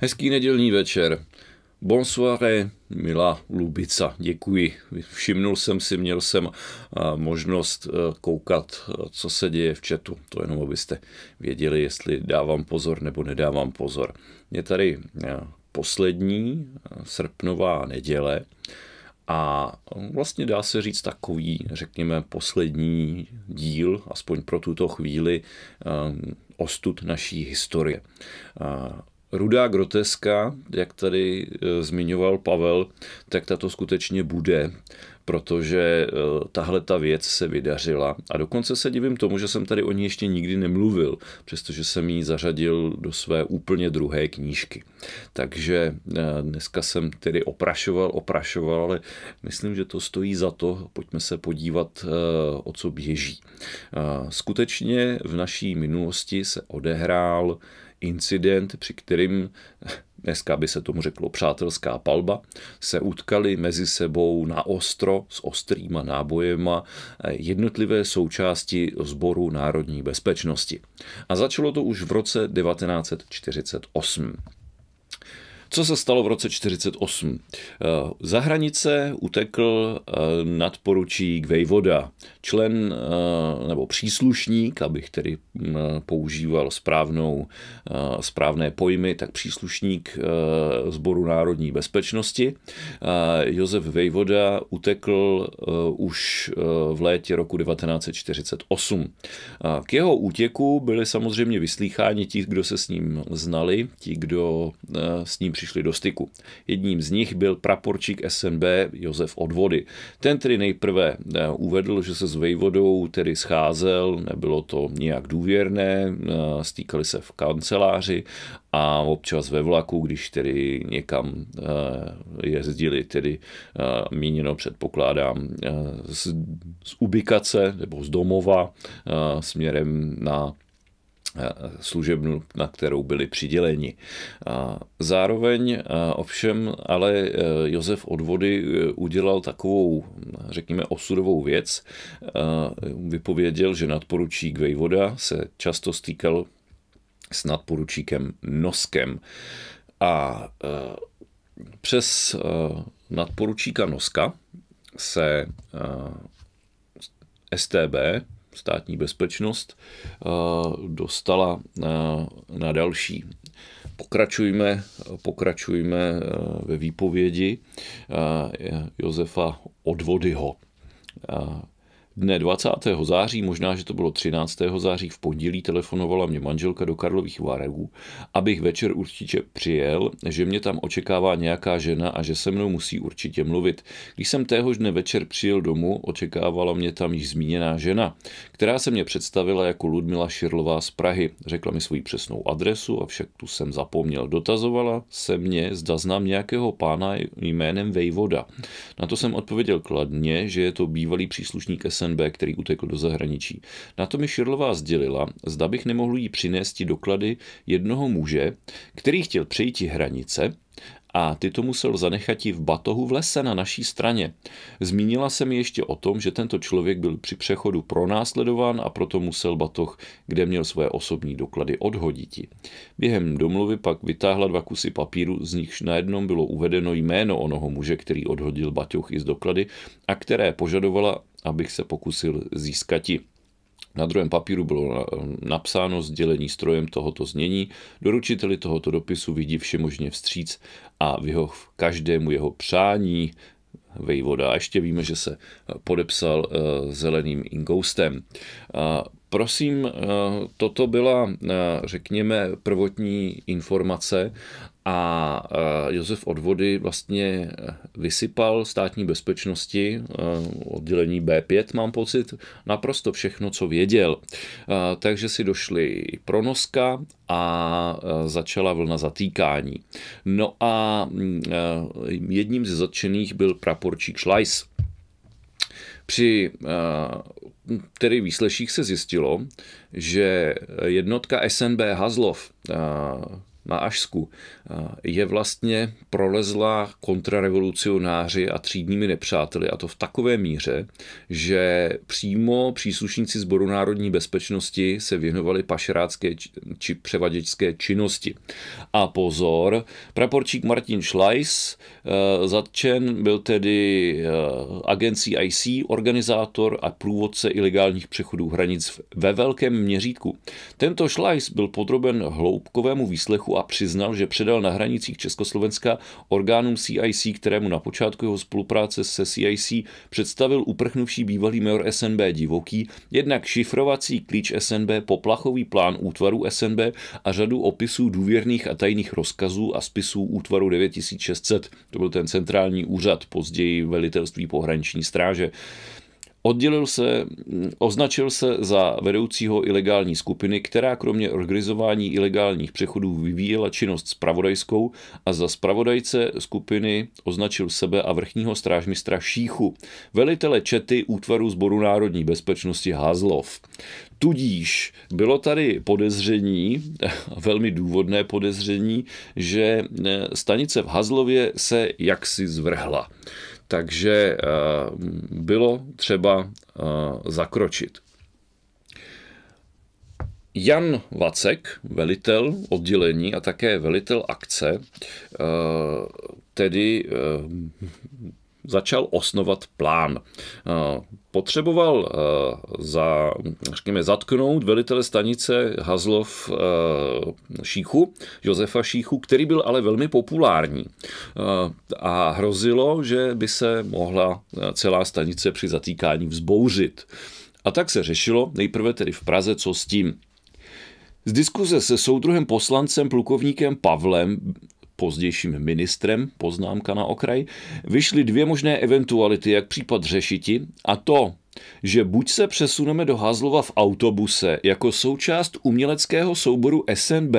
Hezký nedělní večer. Bonsoiré, milá Lubica, děkuji. Všimnul jsem si, měl jsem možnost e, koukat, e, co se děje v chatu. To jenom, abyste věděli, jestli dávám pozor nebo nedávám pozor. Je tady e, poslední srpnová neděle a vlastně dá se říct takový, řekněme, poslední díl, aspoň pro tuto chvíli, ostud naší historie Rudá groteska, jak tady e, zmiňoval Pavel, tak to skutečně bude, protože e, tahle ta věc se vydařila. A dokonce se divím tomu, že jsem tady o ní ještě nikdy nemluvil, přestože jsem ji zařadil do své úplně druhé knížky. Takže e, dneska jsem tedy oprašoval, oprašoval, ale myslím, že to stojí za to. Pojďme se podívat, o co běží. Skutečně v naší minulosti se odehrál incident, při kterým dneska by se tomu řeklo přátelská palba, se utkali mezi sebou na ostro s ostrýma nábojema jednotlivé součásti sboru národní bezpečnosti. A začalo to už v roce 1948. Co se stalo v roce 1948? Eh, za hranice utekl eh, nadporučík Vejvoda, člen eh, nebo příslušník, abych tedy hm, používal správnou, správné pojmy, tak příslušník Zboru národní bezpečnosti. Josef Vejvoda utekl už v létě roku 1948. K jeho útěku byli samozřejmě vyslýcháni ti, kdo se s ním znali, ti, kdo s ním přišli do styku. Jedním z nich byl praporčík SNB Josef Odvody. Ten tedy nejprve eh, uvedl, že se s Vejvodou tedy scházel, nebylo to nijak důvěrné, eh, stýkali se v kanceláři a občas ve vlaku, když tedy někam eh, jezdili, tedy míněno předpokládám z, z ubikace nebo z domova směrem na Eh, služebnu, na kterou byli přiděleni. Zároveň eh, ovšem ale eh, Josef Odvody udělal takovou, řekněme, osudovou věc. Vypověděl, že nadporučík Vejvoda se často stýkal s nadporučíkem Noskem. A přes nadporučíka Noska se STB, státní bezpečnost eh, dostala na, eh, na další. Pokračujme, pokračujme eh, ve výpovědi Josefa Odvodyho dne 20. září, možná, že to bylo 13. září, v pondělí telefonovala mě manželka do Karlových Varů, abych večer určitě přijel, že mě tam očekává nějaká žena a že se mnou musí určitě mluvit. Když jsem téhož dne večer přijel domů, očekávala mě tam již zmíněná žena, která se mě představila jako Ludmila Širlová z Prahy. Řekla mi svou přesnou adresu, avšak tu jsem zapomněl. Dotazovala se mě, zda znám nějakého pána jménem Vejvoda. Na to jsem odpověděl kladně, že je to bývalý příslušník SN Schwarzenberg, který utekl do zahraničí. Na to mi Širlová sdělila, zda bych nemohl jí přinést doklady jednoho muže, který chtěl přejít hranice a ty to musel zanechat v batohu v lese na naší straně. Zmínila se mi ještě o tom, že tento člověk byl při přechodu pronásledován a proto musel batoh, kde měl své osobní doklady, odhodit. Během domluvy pak vytáhla dva kusy papíru, z nichž na jednom bylo uvedeno jméno onoho muže, který odhodil batoh i z doklady a které požadovala abych se pokusil získat ji. Na druhém papíru bylo eh, napsáno sdělení strojem tohoto znění. Doručiteli tohoto dopisu vidí všemožně vstříc a vyhov každému jeho přání vejvoda. A ještě víme, že se eh, podepsal eh, zeleným ingoustem. Prosím, toto byla, řekněme, prvotní informace a e, Josef Odvody vlastně e, vysypal státní bezpečnosti, e, oddělení B5 mám pocit, naprosto všechno, co věděl. Takže si došli pronoska a začala vlna zatýkání. No a mm, jedním ze zatčených byl praporčík Šlajs. Při který výsleších se zjistilo, že jednotka SNB Hazlov, na Ašsku, je vlastně prolezla kontrarevolucionáři a třídními nepřáteli, a to v takové míře, že přímo příslušníci zboru národní bezpečnosti se věnovali pašerácké či převaděčské činnosti. A pozor, praporčík Martin Schleis eh, zatčen byl tedy eh, agencí IC, organizátor a průvodce ilegálních přechodů hranic ve velkém měřítku. Tento Schleis byl podroben hloubkovému výslechu a přiznal, že předal na hranicích Československa orgánům CIC, kterému na počátku jeho spolupráce se CIC představil uprchnuvší bývalý major SNB Divoký, jednak šifrovací klíč SNB, poplachový plán útvaru SNB a řadu opisů důvěrných a tajných rozkazů a spisů útvaru 9600. To byl ten centrální úřad, později velitelství pohraniční stráže. Oddělil se, označil se za vedoucího ilegální skupiny, která kromě organizování ilegálních přechodů vyvíjela činnost spravodajskou a za spravodajce skupiny označil sebe a vrchního strážmistra Šíchu, velitele čety útvaru Zboru národní bezpečnosti Házlov. Tudíž bylo tady podezření, velmi důvodné podezření, že stanice v Hazlově se jaksi zvrhla. Takže eh, bylo třeba eh, zakročit. Jan Vacek, velitel oddělení a také velitel akce, eh, tedy začal osnovat plán. Eh, potřeboval eh, za, řekněme, zatknout velitele stanice Hazlov eh, Šíchu, Josefa Šíchu, který byl ale velmi populární. A hrozilo, že by se mohla celá stanice při zatýkání vzbouřit. A tak se řešilo, nejprve tedy v Praze, co s tím. Z diskuze se soudruhem poslancem plukovníkem Pavlem pozdějším ministrem, poznámka na okraj, vyšly dvě možné eventuality, jak případ řešiti, a to, že buď se přesuneme do Hazlova v autobuse jako součást uměleckého souboru SNB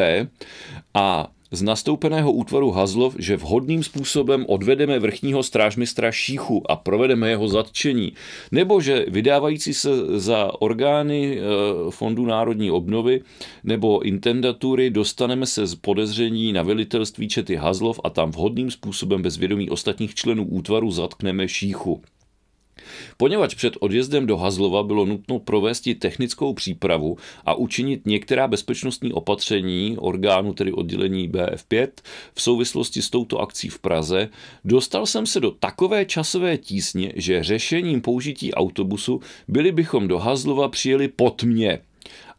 a z nastoupeného útvaru Hazlov, že vhodným způsobem odvedeme vrchního strážmistra Šíchu a provedeme jeho zatčení, nebo že vydávající se za orgány e, Fondu národní obnovy nebo intendatury dostaneme se z podezření na velitelství Čety Hazlov a tam vhodným způsobem bez vědomí ostatních členů útvaru zatkneme Šíchu. Poněvadž před odjezdem do Hazlova bylo nutno provést technickou přípravu a učinit některá bezpečnostní opatření orgánu, tedy oddělení BF5, v souvislosti s touto akcí v Praze, dostal jsem se do takové časové tísně, že řešením použití autobusu byli bychom do Hazlova přijeli pod mě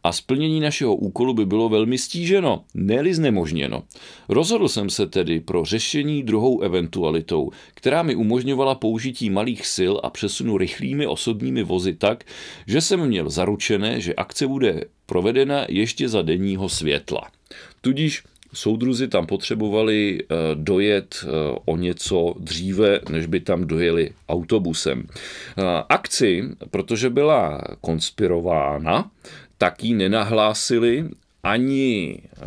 a splnění našeho úkolu by bylo velmi stíženo, ne znemožněno. Rozhodl jsem se tedy pro řešení druhou eventualitou, která mi umožňovala použití malých sil a přesunu rychlými osobními vozy tak, že jsem měl zaručené, že akce bude provedena ještě za denního světla. Tudíž soudruzi tam potřebovali eh, dojet eh, o něco dříve, než by tam dojeli autobusem. Eh, akci, protože byla konspirována, tak ji nenahlásili ani eh,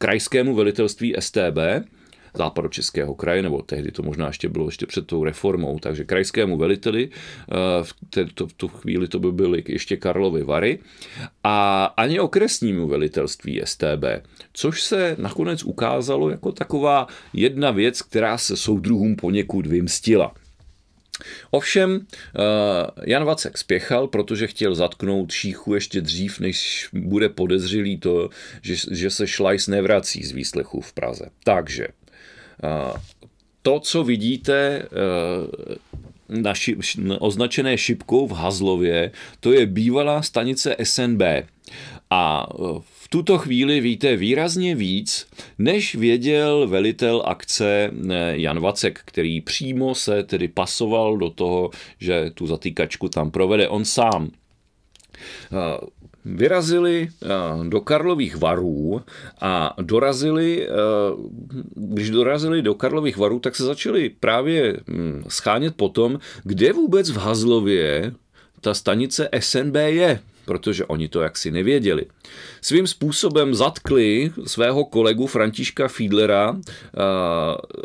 krajskému velitelství STB, západočeského kraje, nebo tehdy to možná ještě bylo ještě před tou reformou, takže krajskému veliteli, eh, v, této v tu chvíli to by byly ještě Karlovy Vary, a ani okresnímu velitelství STB, což se nakonec ukázalo jako taková jedna věc, která se soudruhům poněkud vymstila. Ovšem eh, Jan Vacek spěchal, protože chtěl zatknout šíchu ještě dřív, než bude podezřelý to, že, že se Šlajs nevrací z výslechu v Praze. Takže eh, to, co vidíte eh, na ši, označené šipkou v Hazlově, to je bývalá stanice SNB. A tuto chvíli víte výrazně víc, než věděl velitel akce eh, Jan Vacek, který přímo se tedy pasoval do toho, že tu zatýkačku tam provede on sám. Eh, vyrazili eh, do Karlových varů a dorazili, když dorazili do Karlových varů, tak se začali právě hm, schánět potom, kde vůbec v Hazlově ta stanice SNB je, protože oni to jaksi nevěděli. Svým způsobem zatkli svého kolegu Františka Fiedlera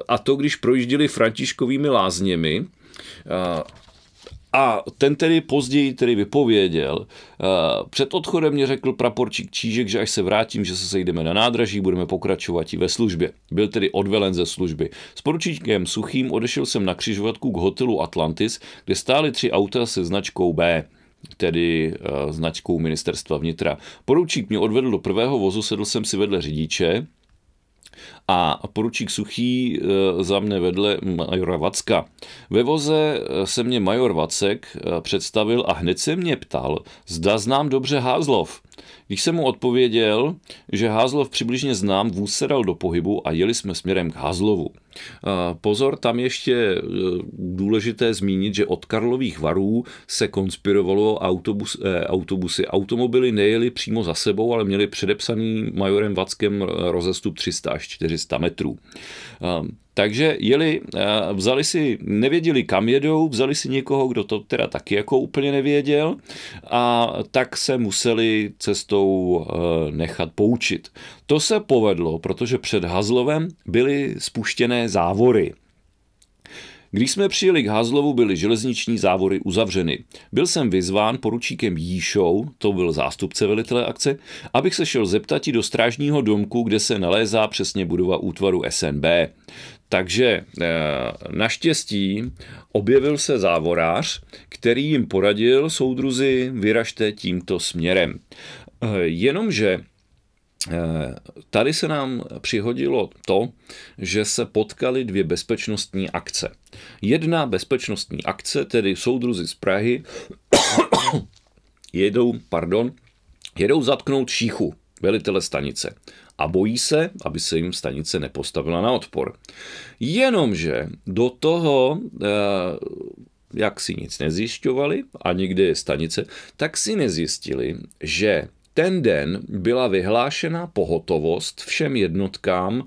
a to, když projížděli Františkovými lázněmi, a ten tedy později tedy vypověděl. Eh, před odchodem mě řekl praporčík Čížek, že až se vrátím, že se sejdeme na nádraží, budeme pokračovat i ve službě. Byl tedy odvelen ze služby. S poručíkem Suchým odešel jsem na křižovatku k hotelu Atlantis, kde stály tři auta se značkou B tedy eh, značkou ministerstva vnitra. Poručík mě odvedl do prvého vozu, sedl jsem si vedle řidiče, a poručík Suchý e, za mne vedle majora Vacka. Ve voze e, se mě major Vacek e, představil a hned se mě ptal, zda znám dobře Házlov. Když jsem mu odpověděl, že Házlov přibližně znám, vůz se dal do pohybu a jeli jsme směrem k Házlovu. Pozor, tam ještě e, důležité zmínit, že od Karlových varů se konspirovalo autobus, e, autobusy. Automobily nejeli přímo za sebou, ale měli předepsaný majorem Vackem rozestup 300 až 400 metrů. Takže jeli, e, vzali si, nevěděli kam jedou, vzali si někoho, kdo to teda taky jako úplně nevěděl a tak se museli cestou nechat poučit. To se povedlo, protože před Hazlovem byly spuštěné závory. Když jsme přijeli k Hazlovu, byly železniční závory uzavřeny. Byl jsem vyzván poručíkem Jíšou, to byl zástupce velitele akce, abych se šel zeptat do strážního domku, kde se nalézá přesně budova útvaru SNB. Takže eh, naštěstí objevil se závorář, který jim poradil, soudruzi, vyražte tímto směrem. Eh, jenomže Tady se nám přihodilo to, že se potkali dvě bezpečnostní akce. Jedna bezpečnostní akce, tedy soudruzi z Prahy, jedou, pardon, jedou zatknout šíchu, velitele stanice. A bojí se, aby se jim stanice nepostavila na odpor. Jenomže do toho eh, jak si nic nezjišťovali a někde je stanice, tak si nezjistili, že ten den byla vyhlášena pohotovost všem jednotkám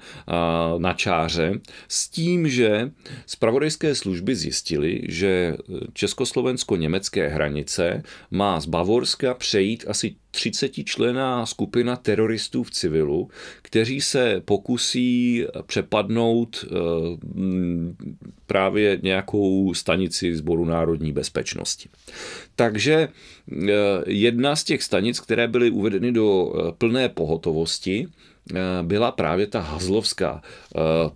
na čáře s tím, že zpravodajské služby zjistili, že e, československo-německé hranice má z Bavorska přejít asi 30 člená skupina teroristů v civilu, kteří se pokusí přepadnout eh, právě nějakou stanici Zboru národní bezpečnosti. Takže eh, jedna z těch stanic, které byly uvedeny do eh, plné pohotovosti, byla právě ta Hazlovská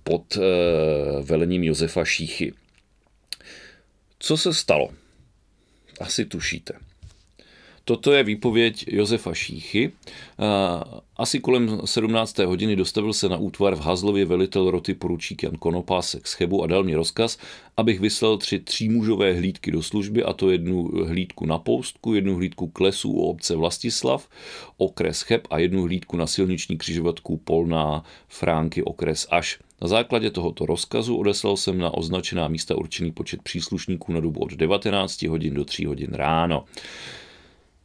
pod velením Josefa Šíchy. Co se stalo? Asi tušíte. Toto je výpověď Josefa Šíchy. Asi kolem 17. hodiny dostavil se na útvar v Hazlově velitel roty poručík Jan Konopásek z Chebu a dal mi rozkaz, abych vyslal tři třímužové hlídky do služby, a to jednu hlídku na Poustku, jednu hlídku k lesu u obce Vlastislav, okres Cheb a jednu hlídku na silniční křižovatku Polná, Fránky, okres Až. Na základě tohoto rozkazu odeslal jsem na označená místa určený počet příslušníků na dobu od 19 hodin do 3 hodin ráno.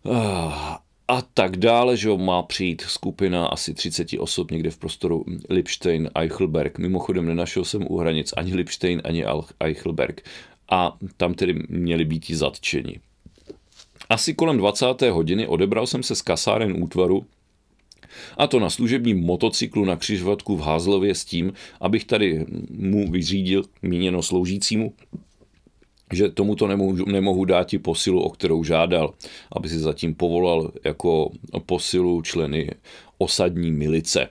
Ah, a tak dále, že má přijít skupina asi 30 osob někde v prostoru Lipstein, Eichelberg. Mimochodem nenašel jsem u hranic ani Lipstein, ani Eichelberg. A tam tedy měli být i zatčeni. Asi kolem 20. hodiny odebral jsem se z kasáren útvaru a to na služebním motocyklu na křižovatku v Házlově s tím, abych tady mu vyřídil míněno sloužícímu že tomuto nemůžu, nemohu dát i posilu, o kterou žádal, aby si zatím povolal jako posilu členy osadní milice.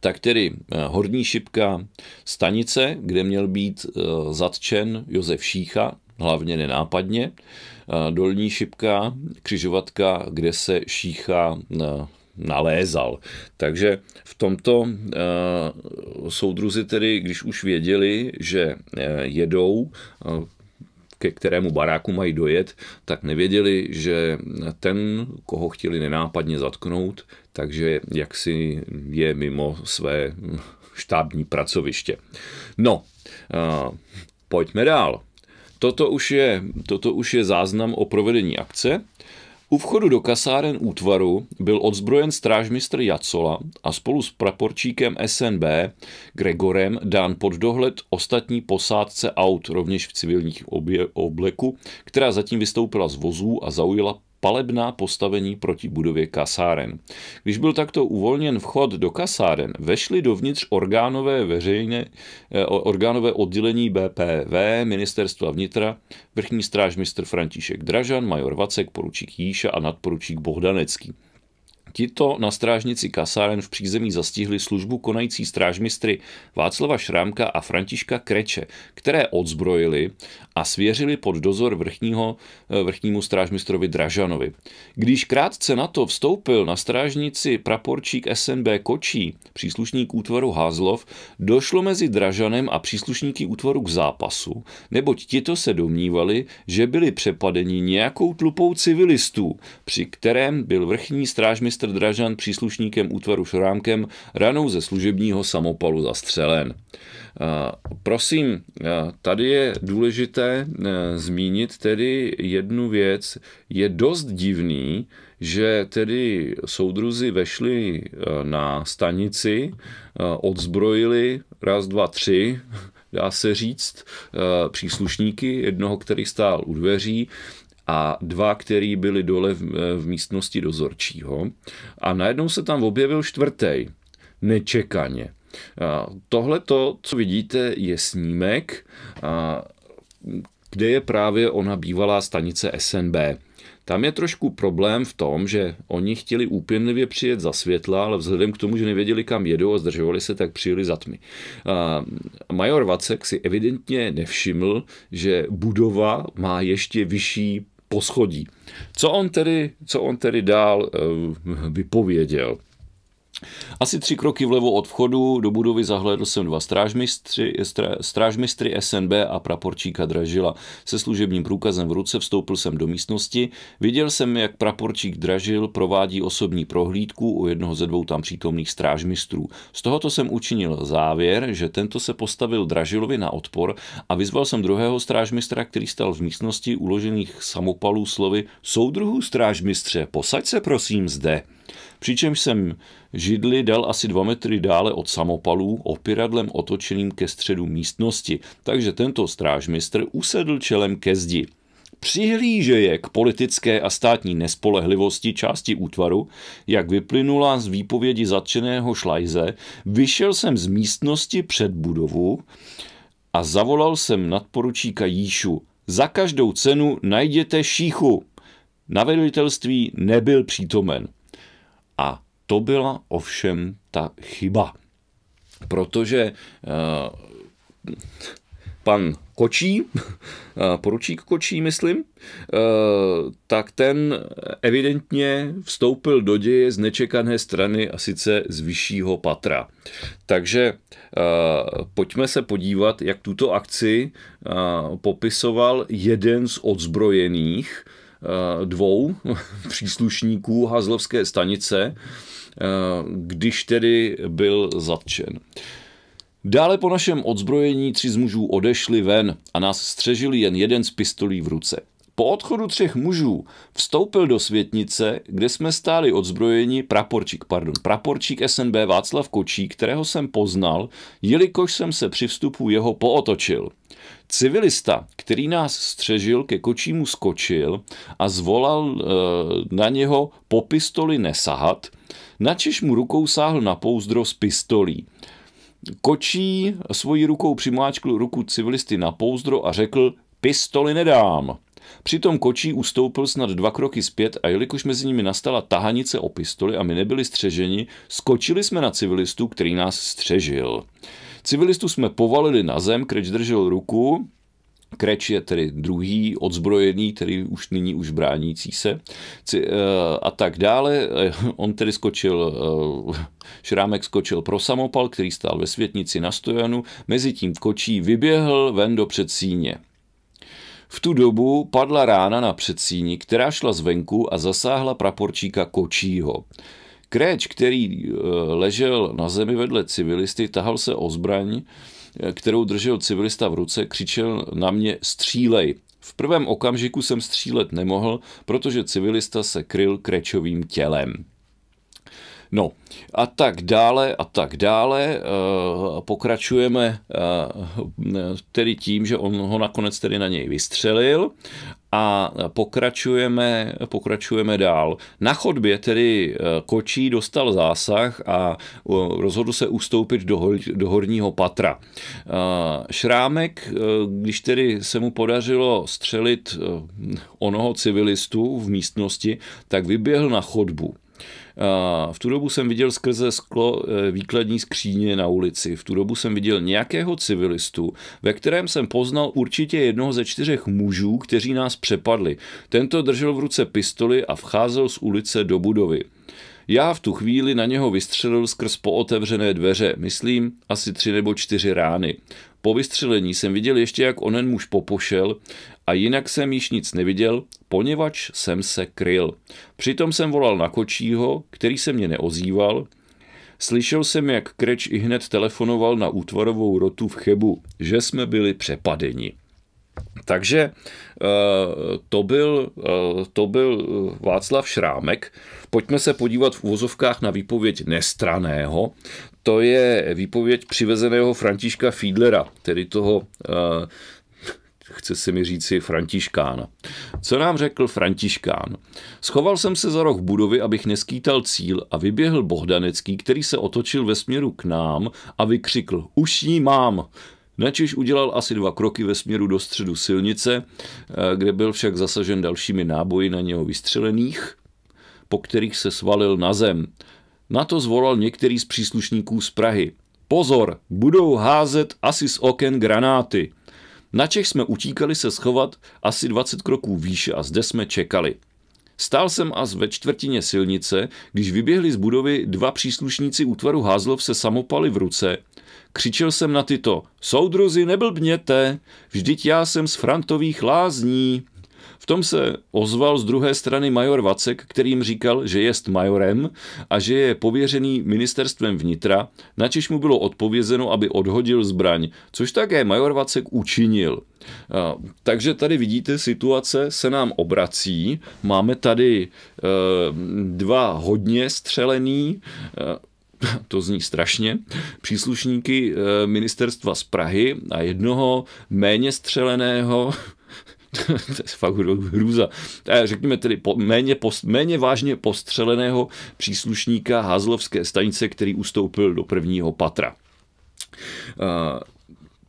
Tak tedy eh, horní šipka stanice, kde měl být eh, zatčen Josef Šícha, hlavně nenápadně, eh, dolní šipka, křižovatka, kde se Šícha nalézal. Takže v tomto soudruzi tedy, když už věděli, že jedou ke kterému baráku mají dojet, tak nevěděli, že ten, koho chtěli nenápadně zatknout, takže jaksi je mimo své štábní pracoviště. No, uh, pojďme dál. Toto už, je, toto už je záznam o provedení akce u vchodu do kasáren útvaru byl odzbrojen strážmistr Jacola a spolu s praporčíkem SNB Gregorem dán pod dohled ostatní posádce aut, rovněž v civilních obleku, která zatím vystoupila z vozů a zaujala palebná postavení proti budově kasáren. Když byl takto uvolněn vchod do kasáren, vešly dovnitř orgánové veřejné, eh, orgánové oddělení BPV, ministerstva vnitra, vrchní stráž mistr František Dražan, major Vacek, poručík Jíša a nadporučík Bohdanecký. Tito na strážnici kasáren v přízemí zastihli službu konající strážmistry Václava Šrámka a Františka Kreče, které odzbrojili a svěřili pod dozor vrchního, eh, vrchnímu strážmistrovi Dražanovi. Když krátce na to vstoupil na strážnici praporčík SNB Kočí, příslušník útvaru Házlov, došlo mezi Dražanem a příslušníky útvaru k zápasu, neboť tito se domnívali, že byli přepadeni nějakou tlupou civilistů, při kterém byl vrchní strážmistr Mistr Dražan příslušníkem útvaru Šrámkem ranou ze služebního samopalu zastřelen. Prosím, tady je důležité e, zmínit tedy jednu věc. Je dost divný, že tedy soudruzi vešli e, na stanici, e, odzbrojili raz, dva, tři, dá se říct, příslušníky, jednoho, který stál u dveří, a dva, který byli dole v, eh, v místnosti dozorčího. A najednou se tam objevil čtvrtý, nečekaně. Tohle to, co vidíte, je snímek, kde je právě ona bývalá stanice SNB. Tam je trošku problém v tom, že oni chtěli úpěnlivě přijet za světla, ale vzhledem k tomu, že nevěděli, kam jedou a zdržovali se, tak přijeli za tmy. major Vacek si evidentně nevšiml, že budova má ještě vyšší poschodí. Co on tedy, co on tedy dál eh, vypověděl? Asi tři kroky vlevo od vchodu do budovy zahledl jsem dva strážmistři, strážmistry SNB a praporčíka Dražila. Se služebním průkazem v ruce vstoupil jsem do místnosti. Viděl jsem, jak praporčík Dražil provádí osobní prohlídku u jednoho ze dvou tam přítomných strážmistrů. Z tohoto jsem učinil závěr, že tento se postavil Dražilovi na odpor a vyzval jsem druhého strážmistra, který stal v místnosti uložených samopalů slovy Soudruhu strážmistře, posaď se prosím zde. Přičemž jsem židli dal asi dva metry dále od samopalů, opiradlem otočeným ke středu místnosti, takže tento strážmistr usedl čelem ke zdi je k politické a státní nespolehlivosti části útvaru, jak vyplynula z výpovědi zatčeného Šlajze, vyšel jsem z místnosti před budovu a zavolal jsem nadporučíka Jíšu. Za každou cenu najděte šíchu. Na nebyl přítomen. A to byla ovšem ta chyba, protože uh, pan Kočí, eh, poručík Kočí, myslím, eh, tak ten evidentně vstoupil do děje z nečekané strany a sice z vyššího patra. Takže pojďme se podívat, jak tuto akci popisoval jeden z odzbrojených, Eh, dvou příslušníků Hazlovské stanice, eh, když tedy byl zatčen. Dále po našem odzbrojení tři z mužů odešli ven a nás střežili jen jeden z pistolí v ruce. Po odchodu třech mužů vstoupil do světnice, kde jsme stáli odzbrojeni, praporčík, pardon, praporčík SNB Václav Kočí, kterého jsem poznal, jelikož jsem se při vstupu jeho pootočil civilista, který nás střežil, ke kočímu skočil a zvolal e, na něho po pistoli nesahat, načež mu rukou sáhl na pouzdro z pistolí. Kočí svojí rukou přimáčkl ruku civilisty na pouzdro a řekl, pistoli nedám. Přitom kočí ustoupil snad dva kroky zpět a jelikož mezi nimi nastala tahanice o pistoli a my nebyli střeženi, skočili jsme na civilistu, který nás střežil. Civilistu jsme povalili na zem, Kreč držel ruku, Kreč je tedy druhý odzbrojený, který už nyní už bránící se eh, a tak dále. Eh, on tedy skočil, eh, Šrámek skočil pro samopal, který stál ve světnici na stojanu, mezi tím kočí vyběhl ven do předsíně. V tu dobu padla rána na předsíni, která šla zvenku a zasáhla praporčíka Kočího. Kréč, který eh, ležel na zemi vedle civilisty, tahal se o zbraň, eh, kterou držel civilista v ruce, křičel na mě střílej. V prvém okamžiku jsem střílet nemohl, protože civilista se kryl krečovým tělem. No a tak dále a tak dále. Eh, pokračujeme eh, tedy tím, že on ho nakonec tedy na něj vystřelil a pokračujeme, pokračujeme dál. Na chodbě tedy eh, kočí dostal zásah a rozhodl se ustoupit do, hor, do horního patra. Šrámek, když tedy se mu podařilo střelit onoho civilistu v místnosti, tak vyběhl na chodbu. V tu dobu jsem viděl skrze sklo e, výkladní skříně na ulici. V tu dobu jsem viděl nějakého civilistu, ve kterém jsem poznal určitě jednoho ze čtyřech mužů, kteří nás přepadli. Tento držel v ruce pistoli a vcházel z ulice do budovy. Já v tu chvíli na něho vystřelil skrz pootevřené dveře, myslím, asi tři nebo čtyři rány. Po vystřelení jsem viděl ještě, jak onen muž popošel a jinak jsem již nic neviděl, poněvadž jsem se kryl. Přitom jsem volal na kočího, který se mě neozýval, Slyšel jsem, jak Kreč i hned telefonoval na útvarovou rotu v Chebu, že jsme byli přepadeni. Takže Eh, to byl, eh, to byl eh, Václav Šrámek. Pojďme se podívat v uvozovkách na výpověď nestraného. To je výpověď přivezeného Františka Fiedlera, tedy toho chce si mi říci Františkána. Co nám řekl Františkán? Schoval jsem se za roh budovy, abych neskýtal cíl a vyběhl Bohdanecký, který se otočil ve směru k nám a vykřikl, už ji mám. Načiž udělal asi dva kroky ve směru do středu silnice, eh, kde byl však zasažen dalšími náboji na něho vystřelených, po kterých se svalil na zem. Na to zvolal některý z příslušníků z Prahy. Pozor, budou házet asi z oken granáty. Na Čech jsme utíkali se schovat asi 20 kroků výše a zde jsme čekali. Stál jsem až ve čtvrtině silnice, když vyběhli z budovy dva příslušníci útvaru Házlov se samopaly v ruce – Křičel jsem na tyto, soudruzi neblbněte, vždyť já jsem z frantových lázní. V tom se ozval z druhé strany major Vacek, kterým říkal, že jest majorem a že je pověřený ministerstvem vnitra, načež mu bylo odpovězeno, aby odhodil zbraň, což také major Vacek učinil. Takže tady vidíte, situace se nám obrací. Máme tady eh, dva hodně střelený, eh, to zní strašně, příslušníky eh, ministerstva z Prahy a jednoho méně střeleného to je fakt hrůza. Eh, řekněme tedy po, méně, post, méně vážně postřeleného příslušníka Hazlovské stanice, který ustoupil do prvního patra. Eh,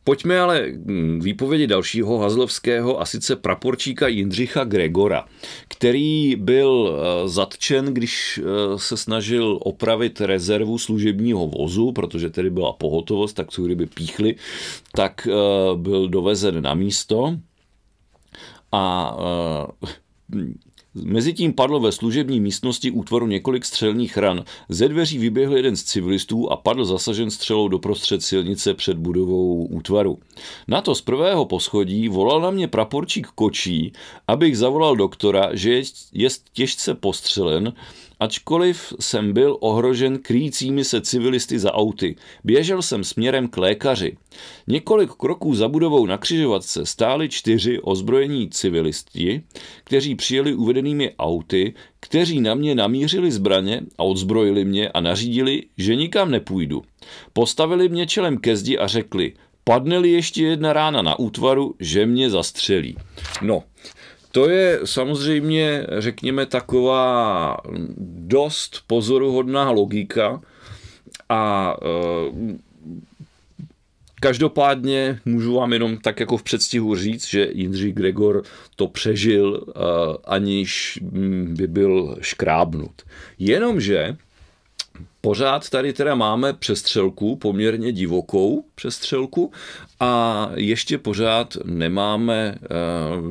Pojďme ale k mm, výpovědi dalšího Hazlovského, a sice praporčíka Jindřicha Gregora, který byl eh, zatčen, když eh, se snažil opravit rezervu služebního vozu, protože tedy byla pohotovost, tak co kdyby píchli, tak eh, byl dovezen na místo a Mezitím padlo ve služební místnosti útvaru několik střelných ran. Ze dveří vyběhl jeden z civilistů a padl zasažen střelou doprostřed silnice před budovou útvaru. Na to z prvého poschodí volal na mě praporčík Kočí, abych zavolal doktora, že je těžce postřelen Ačkoliv jsem byl ohrožen krýcími se civilisty za auty, běžel jsem směrem k lékaři. Několik kroků za budovou na křižovatce stáli čtyři ozbrojení civilisti, kteří přijeli uvedenými auty, kteří na mě namířili zbraně a odzbrojili mě a nařídili, že nikam nepůjdu. Postavili mě čelem ke zdi a řekli, padne-li ještě jedna rána na útvaru, že mě zastřelí. No, to je samozřejmě, řekněme, taková dost pozoruhodná logika a eh, Každopádně můžu vám jenom tak jako v předstihu říct, že Jindřich Gregor to přežil, eh, aniž by byl škrábnut. Jenomže pořád tady teda máme přestřelku, poměrně divokou přestřelku a ještě pořád nemáme, eh,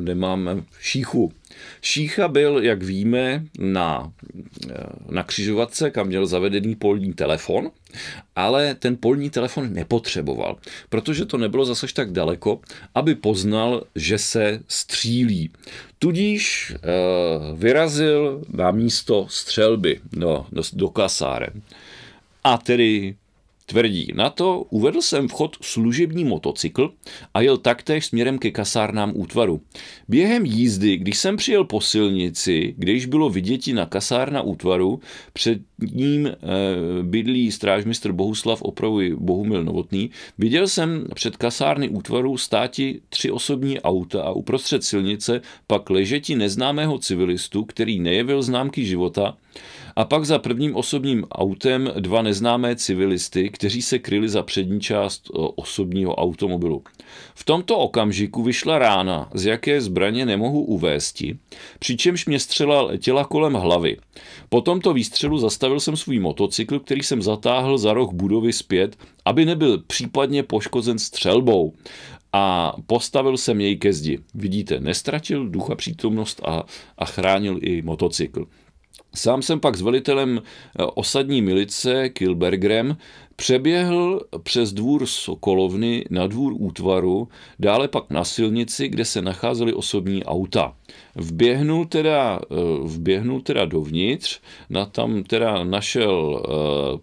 nemáme šíchu. Šícha byl, jak víme, na, eh, na křižovatce, kam měl zavedený polní telefon – ale ten polní telefon nepotřeboval, protože to nebylo zase tak daleko, aby poznal, že se střílí. Tudíž e, vyrazil na místo střelby do, no, do, do kasáre. A tedy Tvrdí na to, uvedl jsem vchod služební motocykl a jel taktéž směrem ke kasárnám útvaru. Během jízdy, když jsem přijel po silnici, kde již bylo viděti na kasárna útvaru, před ním e, bydlí strážmistr Bohuslav opravuji Bohumil Novotný, viděl jsem před kasárny útvaru státi tři osobní auta a uprostřed silnice pak ležeti neznámého civilistu, který nejevil známky života, a pak za prvním osobním autem dva neznámé civilisty, kteří se kryli za přední část eh, osobního automobilu. V tomto okamžiku vyšla rána, z jaké zbraně nemohu uvésti, přičemž mě střela letěla kolem hlavy. Po tomto výstřelu zastavil jsem svůj motocykl, který jsem zatáhl za roh budovy zpět, aby nebyl případně poškozen střelbou a postavil jsem jej ke zdi. Vidíte, nestratil ducha přítomnost a, a chránil i motocykl. Sám jsem pak s velitelem eh, osadní milice Kilbergrem přeběhl přes dvůr Sokolovny na dvůr útvaru, dále pak na silnici, kde se nacházely osobní auta. Vběhnul teda, eh, vběhnul teda dovnitř, na tam teda našel eh,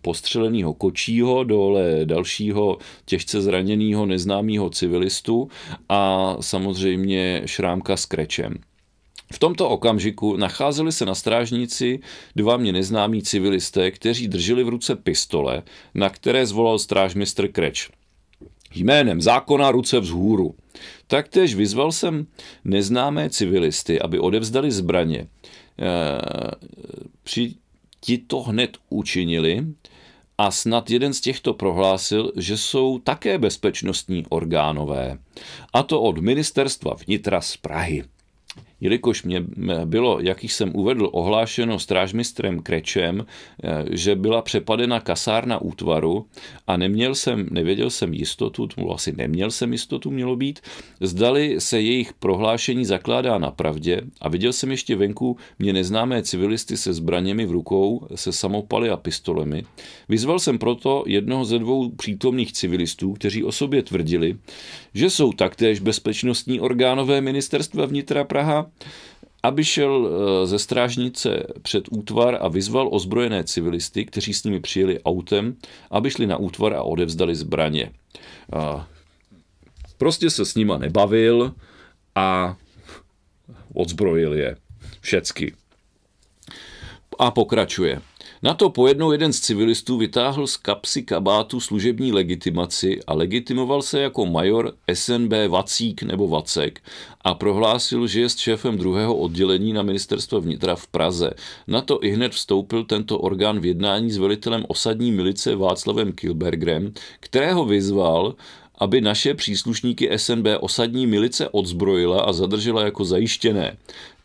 postřeleného kočího, dole dalšího těžce zraněného neznámého civilistu a samozřejmě šrámka s krečem. V tomto okamžiku nacházeli se na strážnici dva mě neznámí civilisté, kteří drželi v ruce pistole, na které zvolal strážmistr Kreč. Jménem zákona ruce vzhůru. Taktéž vyzval jsem neznámé civilisty, aby odevzdali zbraně. E, při ti to hned učinili a snad jeden z těchto prohlásil, že jsou také bezpečnostní orgánové. A to od ministerstva vnitra z Prahy jelikož mě bylo, jakých jsem uvedl, ohlášeno strážmistrem Krečem, eh, že byla přepadena kasárna útvaru a neměl jsem, nevěděl jsem jistotu, tomu no, asi neměl jsem jistotu, mělo být, zdali se jejich prohlášení zakládá na pravdě a viděl jsem ještě venku mě neznámé civilisty se zbraněmi v rukou, se samopaly a pistolemi. Vyzval jsem proto jednoho ze dvou přítomných civilistů, kteří o sobě tvrdili, že jsou taktéž bezpečnostní orgánové ministerstva vnitra Praha aby šel eh, ze strážnice před útvar a vyzval ozbrojené civilisty, kteří s nimi přijeli autem, aby šli na útvar a odevzdali zbraně. A prostě se s nima nebavil a odzbrojil je všecky. A pokračuje. Na to pojednou jeden z civilistů vytáhl z kapsy kabátu služební legitimaci a legitimoval se jako major SNB Vacík nebo Vacek a prohlásil, že je s šéfem druhého oddělení na ministerstvo vnitra v Praze. Na to i hned vstoupil tento orgán v jednání s velitelem osadní milice Václavem Kilbergrem, kterého vyzval, aby naše příslušníky SNB osadní milice odzbrojila a zadržela jako zajištěné.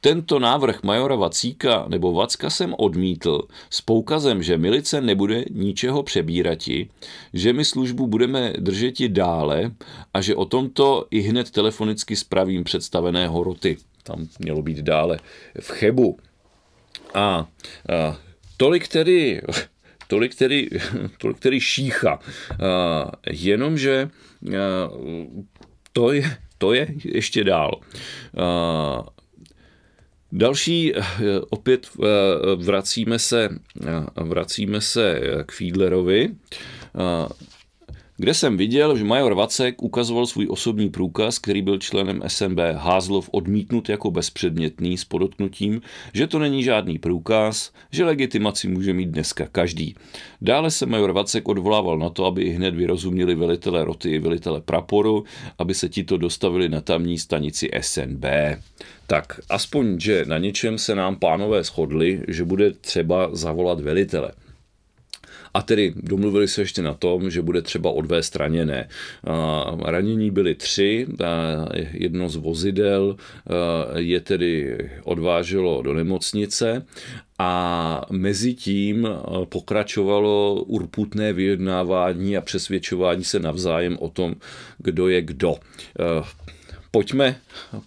Tento návrh majora Vacíka nebo Vacka jsem odmítl s poukazem, že milice nebude ničeho přebírati, že my službu budeme držeti dále a že o tomto i hned telefonicky spravím představeného roty. Tam mělo být dále v Chebu. A, a tolik tedy tolik tedy, tolik tedy šícha. Uh, jenomže uh, to je, to je ještě dál. Uh, Další, eh, opět eh, vracíme se, eh, vracíme se k Fiedlerovi, kde jsem viděl, že major Vacek ukazoval svůj osobní průkaz, který byl členem SMB Házlov odmítnut jako bezpředmětný s podotknutím, že to není žádný průkaz, že legitimaci může mít dneska každý. Dále se major Vacek odvolával na to, aby i hned vyrozuměli velitele roty i velitele praporu, aby se tito dostavili na tamní stanici SNB tak aspoň, že na něčem se nám pánové shodli, že bude třeba zavolat velitele. A tedy domluvili se ještě na tom, že bude třeba odvést raněné. Ranění byly tři, jedno z vozidel je tedy odváželo do nemocnice a mezi tím pokračovalo urputné vyjednávání a přesvědčování se navzájem o tom, kdo je kdo pojďme,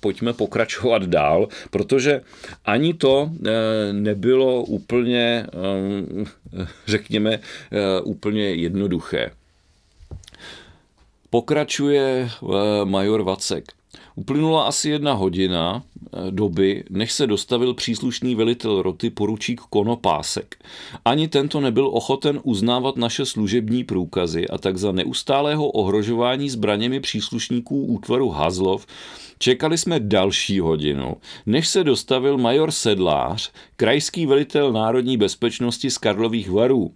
pojďme pokračovat dál, protože ani to eh, nebylo úplně, eh, řekněme, eh, úplně jednoduché. Pokračuje major Vacek. Uplynula asi jedna hodina eh, doby, než se dostavil příslušný velitel roty poručík Konopásek. Ani tento nebyl ochoten uznávat naše služební průkazy a tak za neustálého ohrožování zbraněmi příslušníků útvaru Hazlov Čekali jsme další hodinu, než se dostavil major Sedlář, krajský velitel národní bezpečnosti z Karlových varů.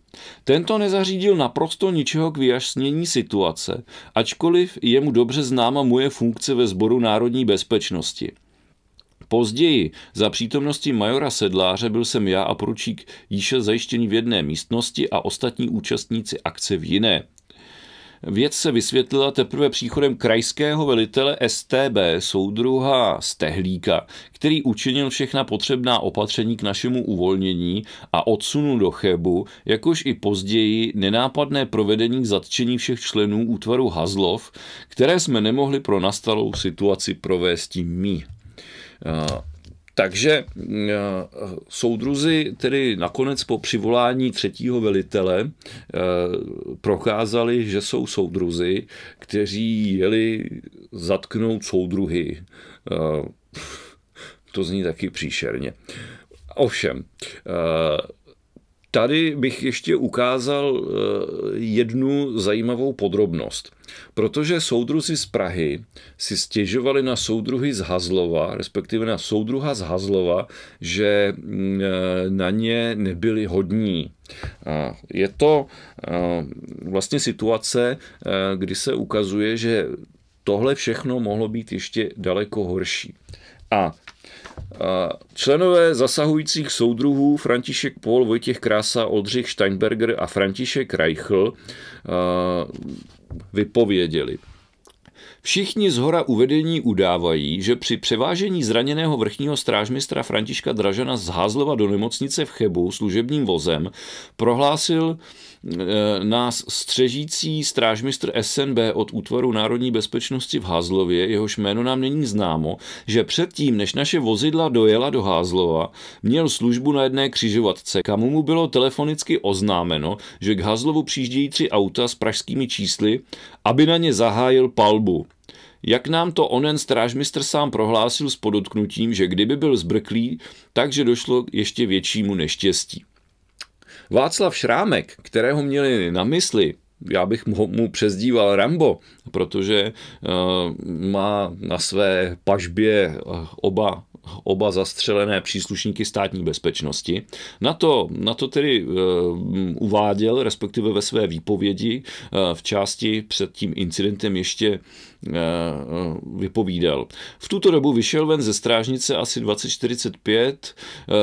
Tento nezařídil naprosto ničeho k vyjasnění situace, ačkoliv je mu dobře známa moje funkce ve sboru národní bezpečnosti. Později za přítomnosti majora Sedláře byl jsem já a poručík již zajištěný v jedné místnosti a ostatní účastníci akce v jiné. Věc se vysvětlila teprve příchodem krajského velitele STB, soudruha Stehlíka, který učinil všechna potřebná opatření k našemu uvolnění a odsunu do Chebu, jakož i později nenápadné provedení k zatčení všech členů útvaru Hazlov, které jsme nemohli pro nastalou situaci provést tím mí. Takže mm, eh, soudruzi tedy nakonec po přivolání třetího velitele eh, prokázali, že jsou soudruzi, kteří jeli zatknout soudruhy. Eh, to zní taky příšerně. Ovšem, Tady bych ještě ukázal eh, jednu zajímavou podrobnost. Protože soudruzi z Prahy si stěžovali na soudruhy z Hazlova, respektive na soudruha z Hazlova, že mm, eh, na ně nebyli hodní. Je to eh, vlastně situace, kdy se ukazuje, že tohle všechno mohlo být ještě daleko horší. A Členové zasahujících soudruhů František Pol, Vojtěch Krása, Oldřich Steinberger a František Reichl vypověděli. Všichni z hora uvedení udávají, že při převážení zraněného vrchního strážmistra Františka Dražana z Házlova do nemocnice v Chebu služebním vozem prohlásil Eh, nás střežící strážmistr SNB od útvaru národní bezpečnosti v Házlově, jehož jméno nám není známo, že předtím, než naše vozidla dojela do Házlova, měl službu na jedné křižovatce, kamu mu bylo telefonicky oznámeno, že k Házlovu přijíždějí tři auta s pražskými čísly, aby na ně zahájil palbu. Jak nám to onen strážmistr sám prohlásil s podotknutím, že kdyby byl zbrklý, takže došlo k ještě většímu neštěstí. Václav Šrámek, kterého měli na mysli, já bych mu, mu přezdíval Rambo, protože uh, má na své pažbě eh, oba oba zastřelené příslušníky státní bezpečnosti. Na to, na to tedy uh, uváděl, respektive ve své výpovědi uh, v části před tím incidentem ještě Eh, eh, vypovídal. V tuto dobu vyšel ven ze strážnice asi 2045 eh,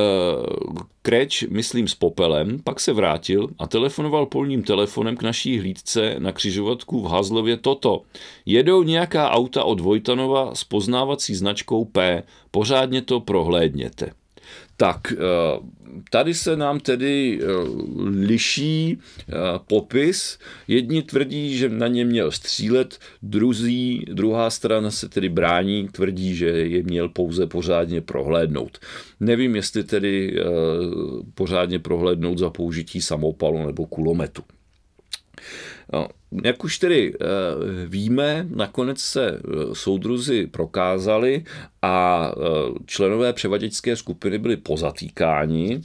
kreč, myslím, s popelem, pak se vrátil a telefonoval polním telefonem k naší hlídce na křižovatku v Hazlově toto. Jedou nějaká auta od Vojtanova s poznávací značkou P. Pořádně to prohlédněte. Tak eh, tady se nám tedy eh, liší eh, popis. Jedni tvrdí, že na ně měl střílet, druzí, druhá strana se tedy brání, tvrdí, že je měl pouze pořádně prohlédnout. Nevím, jestli tedy pořádně prohlédnout za použití samopalu nebo kulometu. No, jak už tedy eh, víme, nakonec se eh, soudruzi prokázali a eh, členové převaděčské skupiny byli pozatýkáni.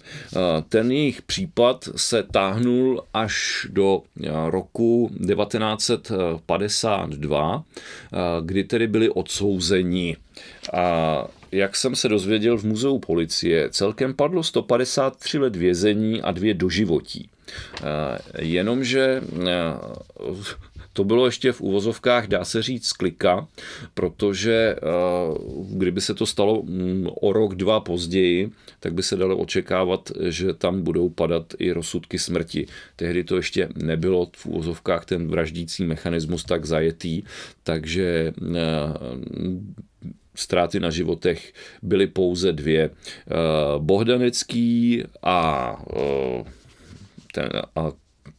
Ten jejich případ se táhnul až do roku 1952, kdy tedy byli odsouzeni jak jsem se dozvěděl v muzeu policie, celkem padlo 153 let vězení a dvě doživotí. Eh, jenomže eh, to bylo ještě v uvozovkách, dá se říct, klika, protože eh, kdyby se to stalo mm, o rok, dva později, tak by se dalo očekávat, že tam budou padat i rozsudky smrti. Tehdy to ještě nebylo v uvozovkách ten vraždící mechanismus tak zajetý, takže ztráty na životech byly pouze dvě. Eh, Bohdanecký a, eh, ten, a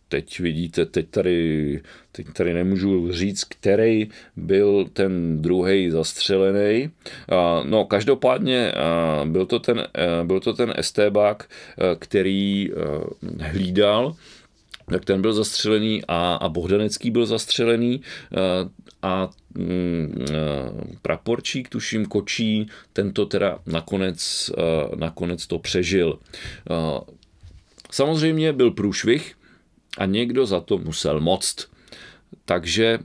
teď vidíte, teď tady, teď tady nemůžu říct, který byl ten druhý zastřelený. Eh, no, každopádně byl to ten, byl to ten estébák, který hlídal tak ten byl zastřelený a, a Bohdanecký byl zastřelený eh, a, a mm, eh, praporčík, tuším kočí, tento teda nakonec, eh, nakonec to přežil. Samozřejmě byl průšvih a někdo za to musel moct. Takže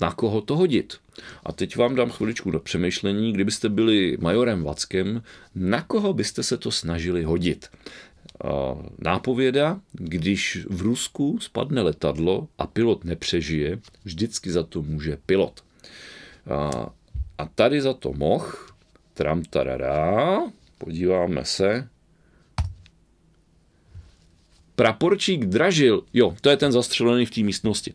na koho to hodit? A teď vám dám chviličku do přemýšlení, kdybyste byli majorem Vackem, na koho byste se to snažili hodit? nápověda, když v Rusku spadne letadlo a pilot nepřežije, vždycky za to může pilot. A, a tady za to moh, tram tarará, podíváme se, praporčík Dražil, jo, to je ten zastřelený v té místnosti.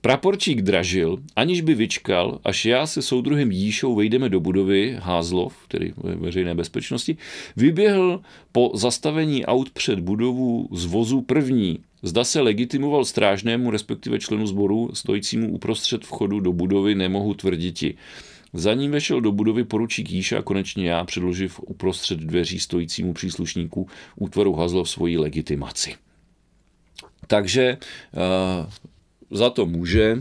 Praporčík dražil, aniž by vyčkal, až já se soudruhem Jíšou vejdeme do budovy Házlov, tedy veřejné bezpečnosti, vyběhl po zastavení aut před budovu z vozu první. Zda se legitimoval strážnému, respektive členu sboru, stojícímu uprostřed vchodu do budovy, nemohu tvrditi. Za ním vešel do budovy poručík Jíša a konečně já předložil uprostřed dveří stojícímu příslušníku útvaru Hazlov svoji legitimaci. Takže uh, za to může.